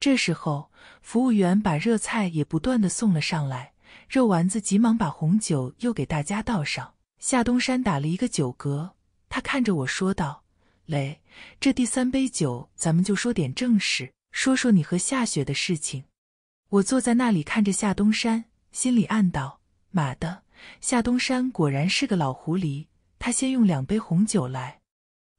这时候，服务员把热菜也不断的送了上来。肉丸子急忙把红酒又给大家倒上。夏东山打了一个酒嗝，他看着我说道：“雷，这第三杯酒，咱们就说点正事，说说你和夏雪的事情。”我坐在那里看着夏东山，心里暗道：“妈的，夏东山果然是个老狐狸。他先用两杯红酒来。”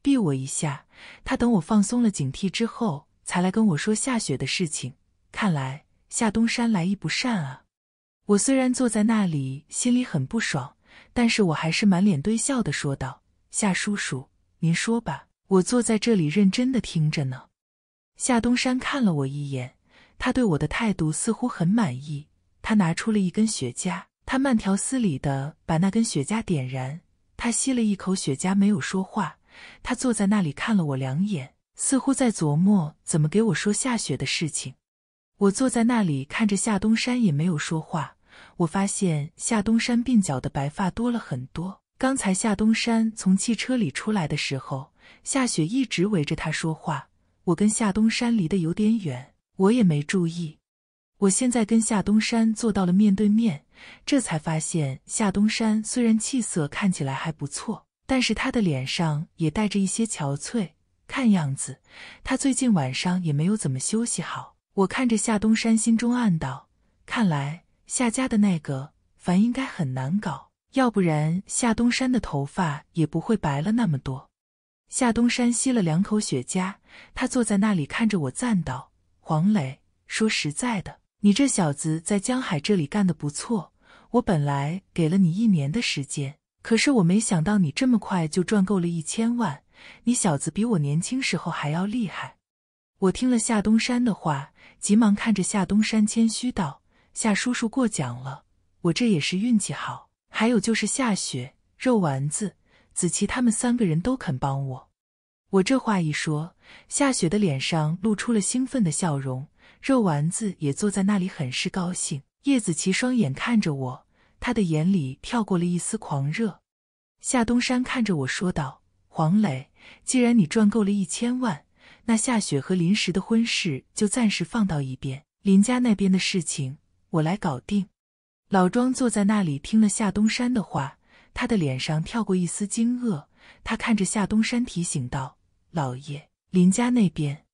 避我一下，他等我放松了警惕之后，才来跟我说下雪的事情。看来夏东山来意不善啊！我虽然坐在那里，心里很不爽，但是我还是满脸堆笑的说道：“夏叔叔，您说吧，我坐在这里认真的听着呢。”夏东山看了我一眼，他对我的态度似乎很满意。他拿出了一根雪茄，他慢条斯理的把那根雪茄点燃，他吸了一口雪茄，没有说话。他坐在那里看了我两眼，似乎在琢磨怎么给我说下雪的事情。我坐在那里看着夏东山，也没有说话。我发现夏东山鬓角的白发多了很多。刚才夏东山从汽车里出来的时候，夏雪一直围着他说话。我跟夏东山离得有点远，我也没注意。我现在跟夏东山坐到了面对面，这才发现夏东山虽然气色看起来还不错。但是他的脸上也带着一些憔悴，看样子他最近晚上也没有怎么休息好。我看着夏东山，心中暗道：看来夏家的那个凡应该很难搞，要不然夏东山的头发也不会白了那么多。夏东山吸了两口雪茄，他坐在那里看着我，赞道：“黄磊，说实在的，你这小子在江海这里干得不错。我本来给了你一年的时间。”可是我没想到你这么快就赚够了一千万，你小子比我年轻时候还要厉害。我听了夏东山的话，急忙看着夏东山，谦虚道：“夏叔叔过奖了，我这也是运气好。还有就是夏雪、肉丸子、子琪他们三个人都肯帮我。”我这话一说，夏雪的脸上露出了兴奋的笑容，肉丸子也坐在那里很是高兴。叶子琪双眼看着我。他的眼里跳过了一丝狂热，夏东山看着我说道：“黄磊，既然你赚够了一千万，那夏雪和林石的婚事就暂时放到一边，林家那边的事情我来搞定。”老庄坐在那里听了夏东山的话，他的脸上跳过一丝惊愕，他看着夏东山提醒道：“老爷，林家那边。”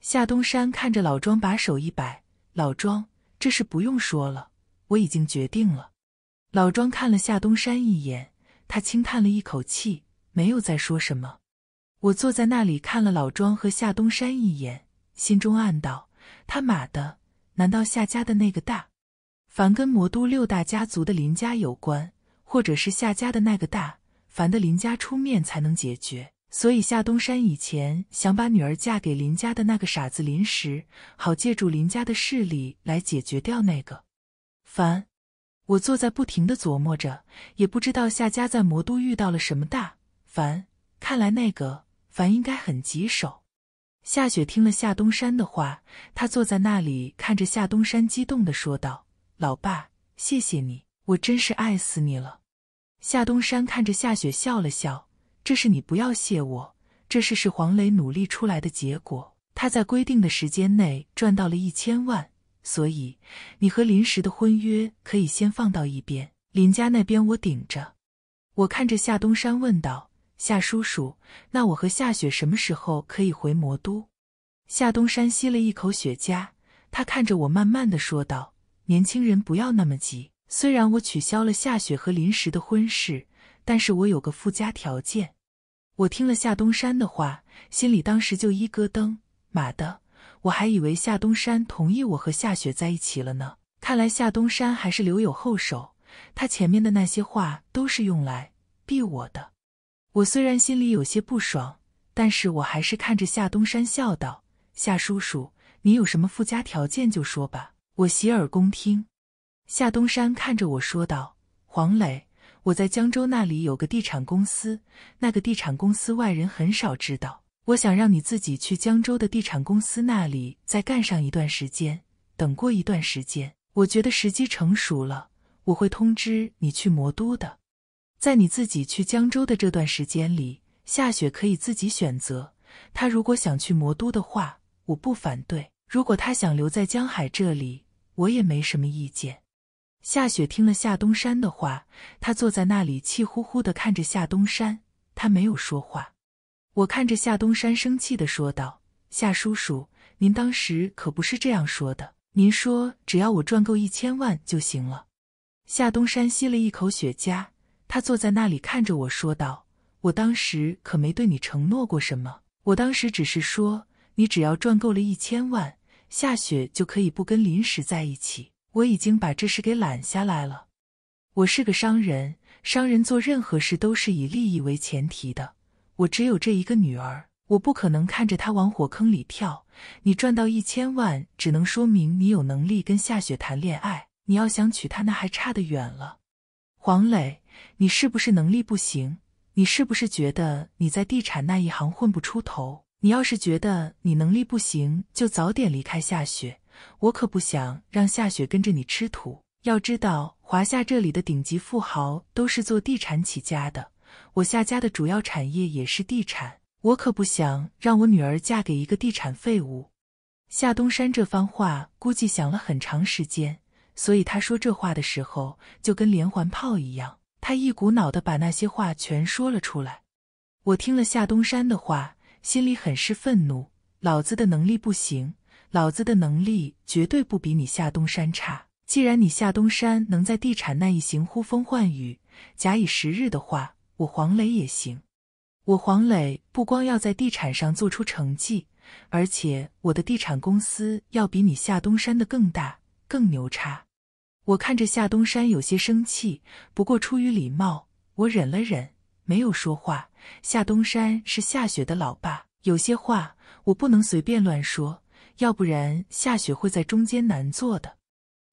夏东山看着老庄，把手一摆：“老庄，这事不用说了，我已经决定了。”老庄看了夏东山一眼，他轻叹了一口气，没有再说什么。我坐在那里看了老庄和夏东山一眼，心中暗道：“他妈的，难道夏家的那个大凡跟魔都六大家族的林家有关，或者是夏家的那个大凡的林家出面才能解决？所以夏东山以前想把女儿嫁给林家的那个傻子林时，好借助林家的势力来解决掉那个凡。”我坐在不停的琢磨着，也不知道夏家在魔都遇到了什么大烦，看来那个烦应该很棘手。夏雪听了夏东山的话，他坐在那里看着夏东山，激动的说道：“老爸，谢谢你，我真是爱死你了。”夏东山看着夏雪笑了笑：“这是你不要谢我，这事是黄磊努力出来的结果。他在规定的时间内赚到了一千万。”所以，你和林时的婚约可以先放到一边，林家那边我顶着。我看着夏东山问道：“夏叔叔，那我和夏雪什么时候可以回魔都？”夏东山吸了一口雪茄，他看着我，慢慢的说道：“年轻人不要那么急。虽然我取消了夏雪和林时的婚事，但是我有个附加条件。”我听了夏东山的话，心里当时就一咯噔，妈的！我还以为夏东山同意我和夏雪在一起了呢，看来夏东山还是留有后手，他前面的那些话都是用来逼我的。我虽然心里有些不爽，但是我还是看着夏东山笑道：“夏叔叔，你有什么附加条件就说吧，我洗耳恭听。”夏东山看着我说道：“黄磊，我在江州那里有个地产公司，那个地产公司外人很少知道。”我想让你自己去江州的地产公司那里再干上一段时间，等过一段时间，我觉得时机成熟了，我会通知你去魔都的。在你自己去江州的这段时间里，夏雪可以自己选择。她如果想去魔都的话，我不反对；如果他想留在江海这里，我也没什么意见。夏雪听了夏东山的话，她坐在那里气呼呼的看着夏东山，她没有说话。我看着夏东山，生气的说道：“夏叔叔，您当时可不是这样说的。您说只要我赚够一千万就行了。”夏东山吸了一口雪茄，他坐在那里看着我说道：“我当时可没对你承诺过什么。我当时只是说，你只要赚够了一千万，夏雪就可以不跟林石在一起。我已经把这事给揽下来了。我是个商人，商人做任何事都是以利益为前提的。”我只有这一个女儿，我不可能看着她往火坑里跳。你赚到一千万，只能说明你有能力跟夏雪谈恋爱。你要想娶她，那还差得远了。黄磊，你是不是能力不行？你是不是觉得你在地产那一行混不出头？你要是觉得你能力不行，就早点离开夏雪。我可不想让夏雪跟着你吃土。要知道，华夏这里的顶级富豪都是做地产起家的。我夏家的主要产业也是地产，我可不想让我女儿嫁给一个地产废物。夏东山这番话估计想了很长时间，所以他说这话的时候就跟连环炮一样，他一股脑的把那些话全说了出来。我听了夏东山的话，心里很是愤怒。老子的能力不行，老子的能力绝对不比你夏东山差。既然你夏东山能在地产那一行呼风唤雨，假以时日的话。我黄磊也行，我黄磊不光要在地产上做出成绩，而且我的地产公司要比你夏东山的更大、更牛叉。我看着夏东山有些生气，不过出于礼貌，我忍了忍，没有说话。夏东山是夏雪的老爸，有些话我不能随便乱说，要不然夏雪会在中间难做的。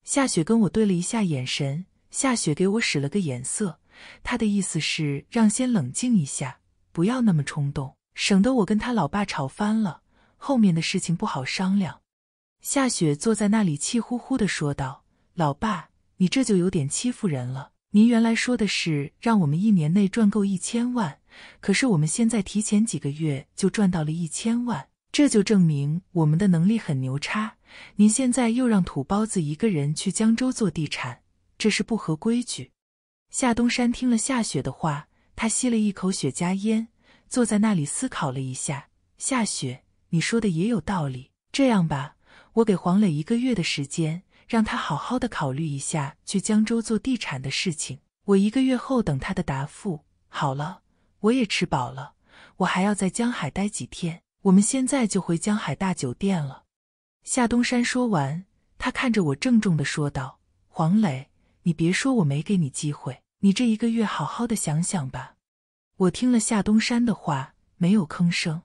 夏雪跟我对了一下眼神，夏雪给我使了个眼色。他的意思是让先冷静一下，不要那么冲动，省得我跟他老爸吵翻了，后面的事情不好商量。夏雪坐在那里气呼呼的说道：“老爸，你这就有点欺负人了。您原来说的是让我们一年内赚够一千万，可是我们现在提前几个月就赚到了一千万，这就证明我们的能力很牛叉。您现在又让土包子一个人去江州做地产，这是不合规矩。”夏东山听了夏雪的话，他吸了一口雪茄烟，坐在那里思考了一下。夏雪，你说的也有道理。这样吧，我给黄磊一个月的时间，让他好好的考虑一下去江州做地产的事情。我一个月后等他的答复。好了，我也吃饱了，我还要在江海待几天。我们现在就回江海大酒店了。夏东山说完，他看着我郑重的说道：“黄磊，你别说我没给你机会。”你这一个月好好的想想吧。我听了夏东山的话，没有吭声。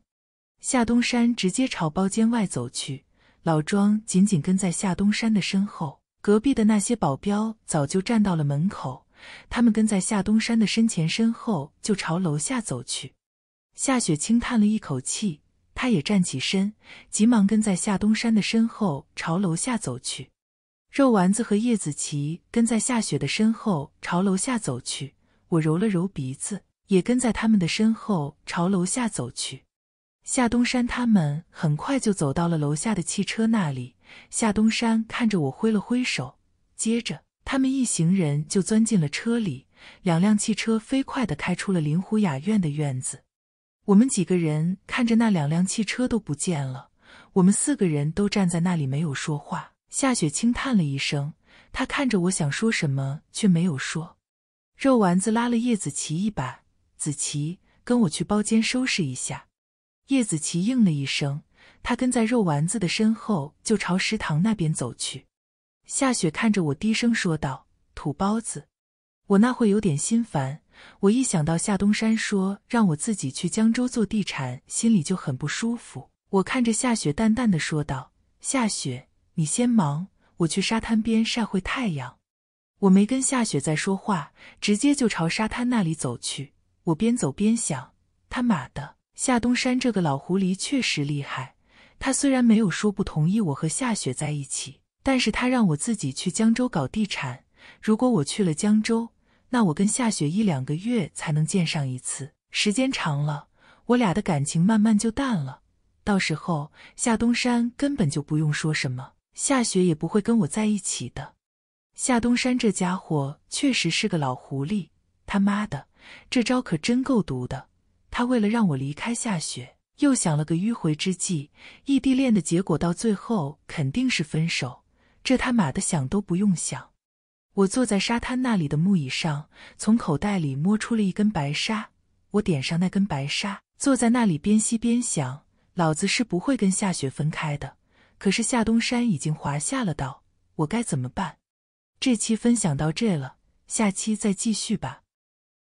夏东山直接朝包间外走去，老庄紧紧跟在夏东山的身后。隔壁的那些保镖早就站到了门口，他们跟在夏东山的身前身后，就朝楼下走去。夏雪轻叹了一口气，她也站起身，急忙跟在夏东山的身后朝楼下走去。肉丸子和叶子琪跟在夏雪的身后朝楼下走去，我揉了揉鼻子，也跟在他们的身后朝楼下走去。夏东山他们很快就走到了楼下的汽车那里，夏东山看着我挥了挥手，接着他们一行人就钻进了车里，两辆汽车飞快的开出了林湖雅苑的院子。我们几个人看着那两辆汽车都不见了，我们四个人都站在那里没有说话。夏雪轻叹了一声，她看着我，想说什么却没有说。肉丸子拉了叶子琪一把，子琪，跟我去包间收拾一下。叶子琪应了一声，他跟在肉丸子的身后就朝食堂那边走去。夏雪看着我，低声说道：“土包子，我那会有点心烦，我一想到夏东山说让我自己去江州做地产，心里就很不舒服。”我看着夏雪，淡淡的说道：“夏雪。”你先忙，我去沙滩边晒会太阳。我没跟夏雪再说话，直接就朝沙滩那里走去。我边走边想：他妈的，夏东山这个老狐狸确实厉害。他虽然没有说不同意我和夏雪在一起，但是他让我自己去江州搞地产。如果我去了江州，那我跟夏雪一两个月才能见上一次，时间长了，我俩的感情慢慢就淡了。到时候夏东山根本就不用说什么。夏雪也不会跟我在一起的。夏东山这家伙确实是个老狐狸，他妈的，这招可真够毒的。他为了让我离开夏雪，又想了个迂回之计。异地恋的结果到最后肯定是分手，这他妈的想都不用想。我坐在沙滩那里的木椅上，从口袋里摸出了一根白沙，我点上那根白沙，坐在那里边吸边想：老子是不会跟夏雪分开的。可是夏东山已经滑下了道，我该怎么办？这期分享到这了，下期再继续吧。